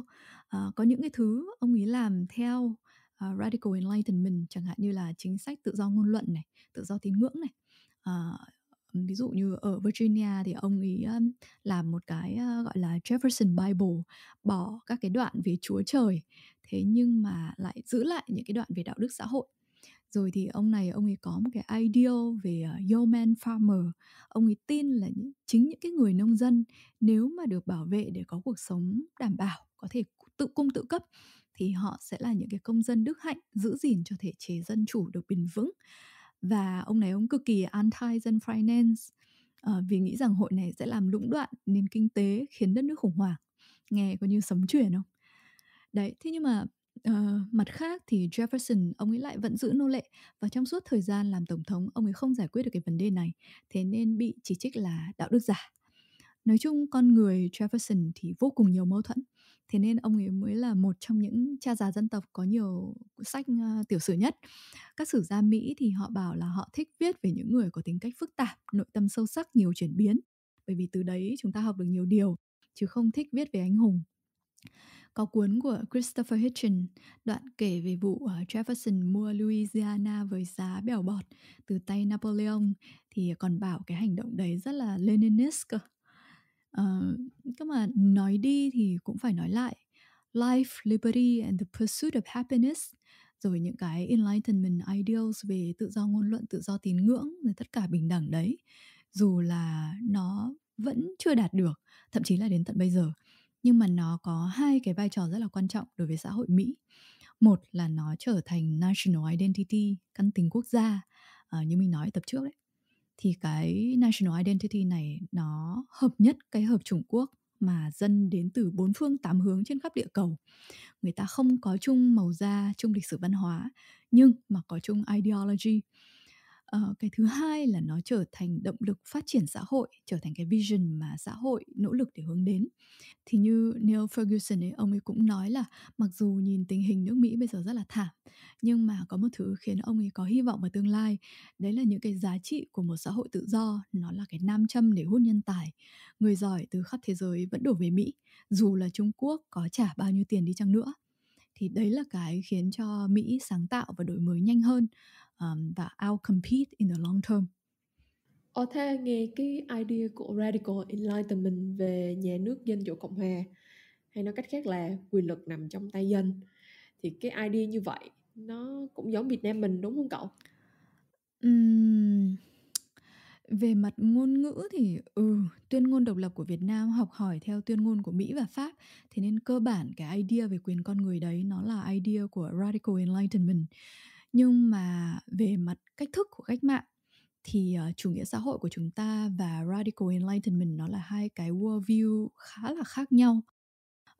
à, có những cái thứ ông ý làm theo uh, radical enlightenment chẳng hạn như là chính sách tự do ngôn luận này tự do tín ngưỡng này uh, ví dụ như ở Virginia thì ông ấy um, làm một cái uh, gọi là Jefferson Bible bỏ các cái đoạn về Chúa trời thế nhưng mà lại giữ lại những cái đoạn về đạo đức xã hội rồi thì ông này ông ấy có một cái ideal về uh, yeoman farmer ông ấy tin là những, chính những cái người nông dân nếu mà được bảo vệ để có cuộc sống đảm bảo có thể tự cung tự cấp thì họ sẽ là những cái công dân đức hạnh giữ gìn cho thể chế dân chủ được bền vững và ông này ông cực kỳ anti dân finance uh, vì nghĩ rằng hội này sẽ làm lũng đoạn nền kinh tế khiến đất nước khủng hoảng nghe có như sấm chuyển không đấy thế nhưng mà uh, mặt khác thì Jefferson ông ấy lại vẫn giữ nô lệ và trong suốt thời gian làm tổng thống ông ấy không giải quyết được cái vấn đề này thế nên bị chỉ trích là đạo đức giả nói chung con người Jefferson thì vô cùng nhiều mâu thuẫn thế nên ông ấy mới là một trong những cha già dân tộc có nhiều sách uh, tiểu sử nhất các sử gia mỹ thì họ bảo là họ thích viết về những người có tính cách phức tạp nội tâm sâu sắc nhiều chuyển biến bởi vì từ đấy chúng ta học được nhiều điều chứ không thích viết về anh hùng có cuốn của Christopher Hitchens đoạn kể về vụ ờ, Jefferson mua Louisiana với giá bèo bọt từ tay Napoleon thì còn bảo cái hành động đấy rất là Leninist cơ uh, cơ mà nói đi thì cũng phải nói lại life liberty and the pursuit of happiness rồi những cái enlightenment ideals về tự do ngôn luận tự do tín ngưỡng rồi tất cả bình đẳng đấy dù là nó vẫn chưa đạt được thậm chí là đến tận bây giờ nhưng mà nó có hai cái vai trò rất là quan trọng đối với xã hội mỹ một là nó trở thành national identity căn tính quốc gia à, như mình nói tập trước đấy thì cái national identity này nó hợp nhất cái hợp trung quốc mà dân đến từ bốn phương tám hướng trên khắp địa cầu. Người ta không có chung màu da, chung lịch sử văn hóa, nhưng mà có chung ideology Ờ, cái thứ hai là nó trở thành động lực phát triển xã hội, trở thành cái vision mà xã hội nỗ lực để hướng đến. Thì như Neil Ferguson ấy, ông ấy cũng nói là mặc dù nhìn tình hình nước Mỹ bây giờ rất là thảm, nhưng mà có một thứ khiến ông ấy có hy vọng vào tương lai, đấy là những cái giá trị của một xã hội tự do, nó là cái nam châm để hút nhân tài. Người giỏi từ khắp thế giới vẫn đổ về Mỹ, dù là Trung Quốc có trả bao nhiêu tiền đi chăng nữa thì đấy là cái khiến cho Mỹ sáng tạo và đổi mới nhanh hơn um, và outcompete in the long term Ờ thế nghe cái idea của Radical Enlightenment về nhà nước dân chủ Cộng Hòa hay nói cách khác là quyền lực nằm trong tay dân thì cái idea như vậy nó cũng giống Việt Nam mình đúng không cậu? Uhm, về mặt ngôn ngữ thì ừ tuyên ngôn độc lập của Việt Nam học hỏi theo tuyên ngôn của Mỹ và Pháp thế nên cơ bản cái idea về quyền con người đấy nó là idea của Radical Enlightenment nhưng mà về mặt cách thức của cách mạng thì ờ, chủ nghĩa xã hội của chúng ta và radical enlightenment nó là hai cái worldview khá là khác nhau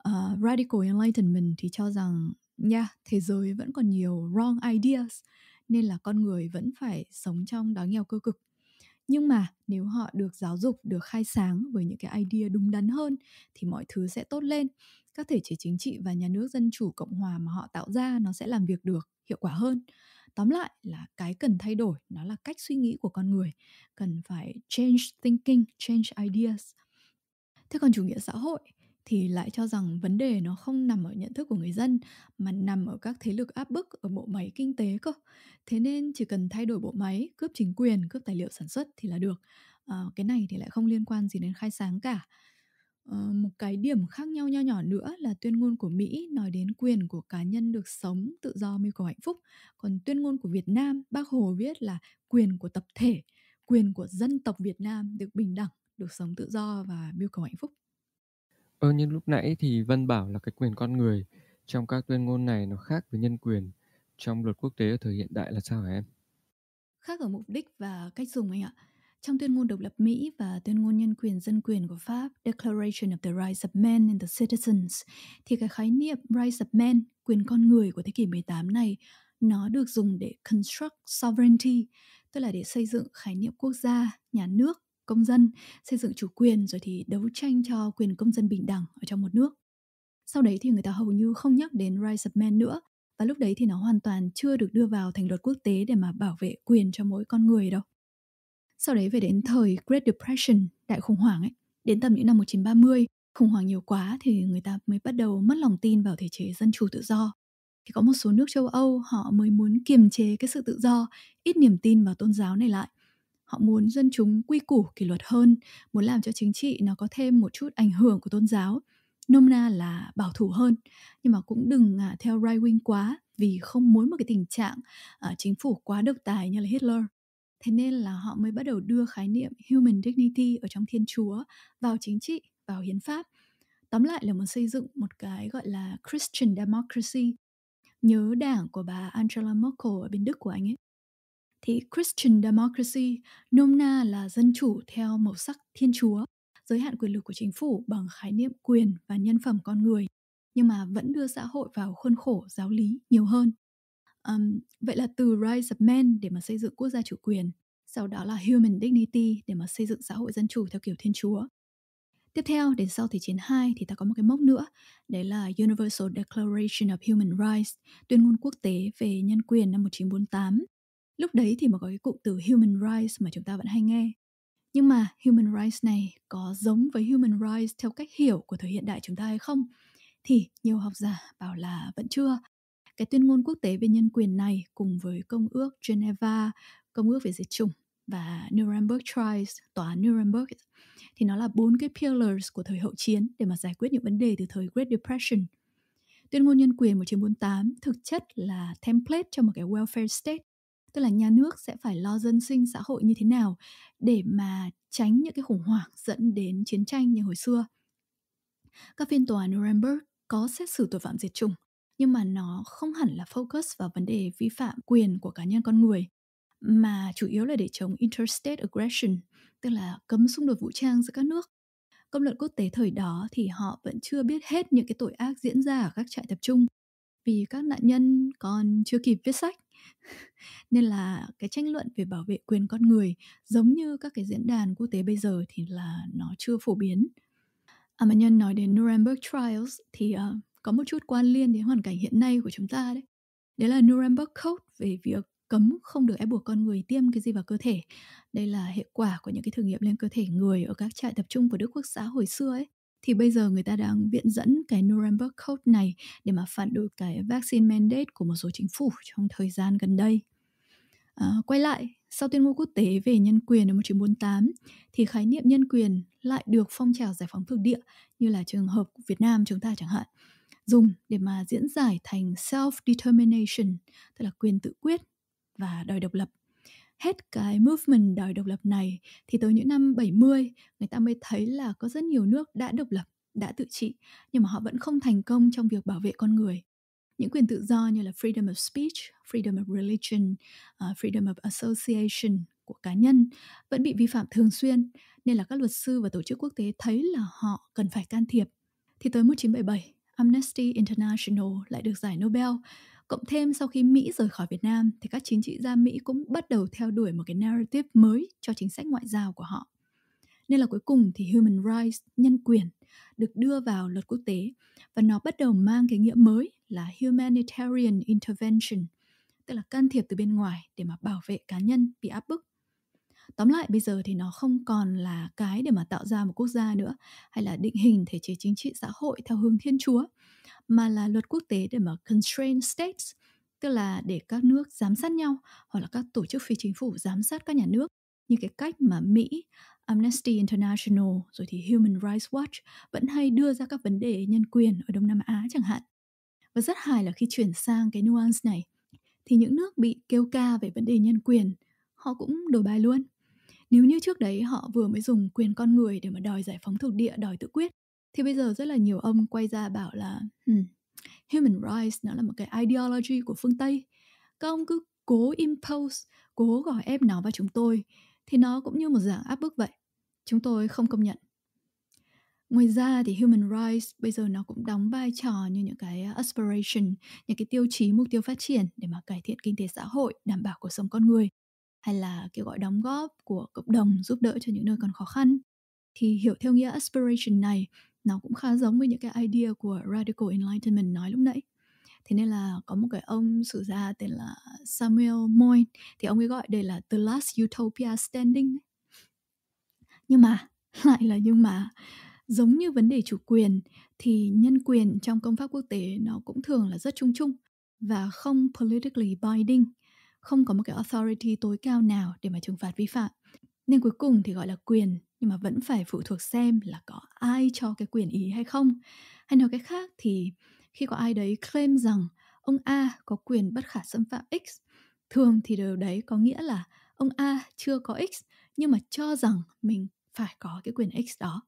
uh, radical enlightenment thì cho rằng nha yeah, thế giới vẫn còn nhiều wrong ideas nên là con người vẫn phải sống trong đói nghèo cơ cực nhưng mà nếu họ được giáo dục được khai sáng với những cái idea đúng đắn hơn thì mọi thứ sẽ tốt lên các thể chế chính trị và nhà nước dân chủ cộng hòa mà họ tạo ra nó sẽ làm việc được hiệu quả hơn tóm lại là cái cần thay đổi nó là cách suy nghĩ của con người cần phải change thinking change ideas thế còn chủ nghĩa xã hội thì lại cho rằng vấn đề nó không nằm ở nhận thức của người dân mà nằm ở các thế lực áp bức ở bộ máy kinh tế cơ thế nên chỉ cần thay đổi bộ máy cướp chính quyền cướp tài liệu sản xuất thì là được à, cái này thì lại không liên quan gì đến khai sáng cả Ờ, một cái điểm khác nhau nho nhỏ nữa là tuyên ngôn của Mỹ nói đến quyền của cá nhân được sống tự do mưu cầu hạnh phúc, còn tuyên ngôn của Việt Nam, Bác Hồ viết là quyền của tập thể, quyền của dân tộc Việt Nam được bình đẳng, được sống tự do và mưu cầu hạnh phúc. Ờ, nhưng lúc nãy thì Vân bảo là cái quyền con người trong các tuyên ngôn này nó khác với nhân quyền trong luật quốc tế ở thời hiện đại là sao hả em? Khác ở mục đích và cách dùng anh ạ trong tuyên ngôn độc lập Mỹ và tuyên ngôn nhân quyền dân quyền của Pháp Declaration of the Rights of Man and the Citizens thì cái khái niệm Rights of Man, quyền con người của thế kỷ 18 này nó được dùng để construct sovereignty, tức là để xây dựng khái niệm quốc gia, nhà nước, công dân, xây dựng chủ quyền rồi thì đấu tranh cho quyền công dân bình đẳng ở trong một nước. Sau đấy thì người ta hầu như không nhắc đến Rights of Man nữa và lúc đấy thì nó hoàn toàn chưa được đưa vào thành luật quốc tế để mà bảo vệ quyền cho mỗi con người đâu. Sau đấy về đến thời Great Depression, đại khủng hoảng ấy, đến tầm những năm 1930, khủng hoảng nhiều quá thì người ta mới bắt đầu mất lòng tin vào thể chế dân chủ tự do. Thì có một số nước châu Âu họ mới muốn kiềm chế cái sự tự do, ít niềm tin vào tôn giáo này lại. Họ muốn dân chúng quy củ kỷ luật hơn, muốn làm cho chính trị nó có thêm một chút ảnh hưởng của tôn giáo. Nôm na là bảo thủ hơn, nhưng mà cũng đừng à, theo right wing quá vì không muốn một cái tình trạng uh, chính phủ quá độc tài như là Hitler. Thế nên là họ mới bắt đầu đưa khái niệm human dignity ở trong thiên chúa vào chính trị, vào hiến pháp. Tóm lại là muốn xây dựng một cái gọi là Christian democracy. Nhớ đảng của bà Angela Merkel ở bên Đức của anh ấy. Thì Christian democracy nôm na là dân chủ theo màu sắc thiên chúa, giới hạn quyền lực của chính phủ bằng khái niệm quyền và nhân phẩm con người nhưng mà vẫn đưa xã hội vào khuôn khổ giáo lý nhiều hơn Um, vậy là từ Rise of Man để mà xây dựng quốc gia chủ quyền, sau đó là Human Dignity để mà xây dựng xã hội dân chủ theo kiểu thiên chúa. Tiếp theo, đến sau Thế chiến 2 thì ta có một cái mốc nữa, đấy là Universal Declaration of Human Rights, tuyên ngôn quốc tế về nhân quyền năm 1948. Lúc đấy thì mới có cái cụm từ Human Rights mà chúng ta vẫn hay nghe. Nhưng mà Human Rights này có giống với Human Rights theo cách hiểu của thời hiện đại chúng ta hay không? Thì nhiều học giả bảo là vẫn chưa, cái tuyên ngôn quốc tế về nhân quyền này cùng với công ước Geneva, công ước về diệt chủng và Nuremberg Trials, tòa Nuremberg thì nó là bốn cái pillars của thời hậu chiến để mà giải quyết những vấn đề từ thời Great Depression. Tuyên ngôn nhân quyền 1948 thực chất là template cho một cái welfare state, tức là nhà nước sẽ phải lo dân sinh xã hội như thế nào để mà tránh những cái khủng hoảng dẫn đến chiến tranh như hồi xưa. Các phiên tòa Nuremberg có xét xử tội phạm diệt chủng nhưng mà nó không hẳn là focus vào vấn đề vi phạm quyền của cá nhân con người mà chủ yếu là để chống interstate aggression, tức là cấm xung đột vũ trang giữa các nước. Công luận quốc tế thời đó thì họ vẫn chưa biết hết những cái tội ác diễn ra ở các trại tập trung vì các nạn nhân còn chưa kịp viết sách. Nên là cái tranh luận về bảo vệ quyền con người giống như các cái diễn đàn quốc tế bây giờ thì là nó chưa phổ biến. À mà nhân nói đến Nuremberg Trials thì uh, có một chút quan liên đến hoàn cảnh hiện nay của chúng ta đấy đấy là Nuremberg Code về việc cấm không được ép buộc con người tiêm cái gì vào cơ thể đây là hệ quả của những cái thử nghiệm lên cơ thể người ở các trại tập trung của Đức Quốc xã hồi xưa ấy thì bây giờ người ta đang viện dẫn cái Nuremberg Code này để mà phản đối cái vaccine mandate của một số chính phủ trong thời gian gần đây. À, quay lại, sau tuyên ngôn quốc tế về nhân quyền năm 1948 thì khái niệm nhân quyền lại được phong trào giải phóng thực địa như là trường hợp của Việt Nam chúng ta chẳng hạn dùng để mà diễn giải thành self determination tức là quyền tự quyết và đòi độc lập hết cái movement đòi độc lập này thì tới những năm 70 người ta mới thấy là có rất nhiều nước đã độc lập, đã tự trị nhưng mà họ vẫn không thành công trong việc bảo vệ con người. Những quyền tự do như là freedom of speech, freedom of religion, uh, freedom of association của cá nhân vẫn bị vi phạm thường xuyên nên là các luật sư và tổ chức quốc tế thấy là họ cần phải can thiệp. Thì tới 1977, Amnesty International lại được giải Nobel. Cộng thêm sau khi Mỹ rời khỏi Việt Nam thì các chính trị gia Mỹ cũng bắt đầu theo đuổi một cái narrative mới cho chính sách ngoại giao của họ. Nên là cuối cùng thì human rights, nhân quyền được đưa vào luật quốc tế và nó bắt đầu mang cái nghĩa mới là humanitarian intervention, tức là can thiệp từ bên ngoài để mà bảo vệ cá nhân bị áp bức tóm lại bây giờ thì nó không còn là cái để mà tạo ra một quốc gia nữa hay là định hình thể chế chính trị xã hội theo hướng thiên chúa mà là luật quốc tế để mà constrain states tức là để các nước giám sát nhau hoặc là các tổ chức phi chính phủ giám sát các nhà nước như cái cách mà Mỹ, Amnesty International rồi thì Human Rights Watch vẫn hay đưa ra các vấn đề nhân quyền ở Đông Nam Á chẳng hạn. Và rất hài là khi chuyển sang cái nuance này thì những nước bị kêu ca về vấn đề nhân quyền họ cũng đổi bài luôn nếu như trước đấy họ vừa mới dùng quyền con người để mà đòi giải phóng thuộc địa đòi tự quyết thì bây giờ rất là nhiều ông quay ra bảo là human rights nó là một cái ideology của phương tây các ông cứ cố impose cố gọi ép nó vào chúng tôi thì nó cũng như một dạng áp bức vậy chúng tôi không công nhận Ngoài ra thì human rights bây giờ nó cũng đóng vai trò như những cái aspiration, những cái tiêu chí mục tiêu phát triển để mà cải thiện kinh tế xã hội, đảm bảo cuộc sống con người hay là kêu gọi đóng góp của cộng đồng giúp đỡ cho những nơi còn khó khăn thì hiểu theo nghĩa aspiration này nó cũng khá giống với những cái idea của radical enlightenment nói lúc nãy thế nên là có một cái ông sử gia tên là Samuel Moyne thì ông ấy gọi đây là the last utopia standing nhưng mà lại là nhưng mà giống như vấn đề chủ quyền thì nhân quyền trong công pháp quốc tế nó cũng thường là rất chung chung và không politically binding không có một cái authority tối cao nào để mà trừng phạt vi phạm nên cuối cùng thì gọi là quyền nhưng mà vẫn phải phụ thuộc xem là có ai cho cái quyền ý hay không hay nói cái khác thì khi có ai đấy claim rằng ông A có quyền bất khả xâm phạm X thường thì điều đấy có nghĩa là ông A chưa có X nhưng mà cho rằng mình phải có cái quyền X đó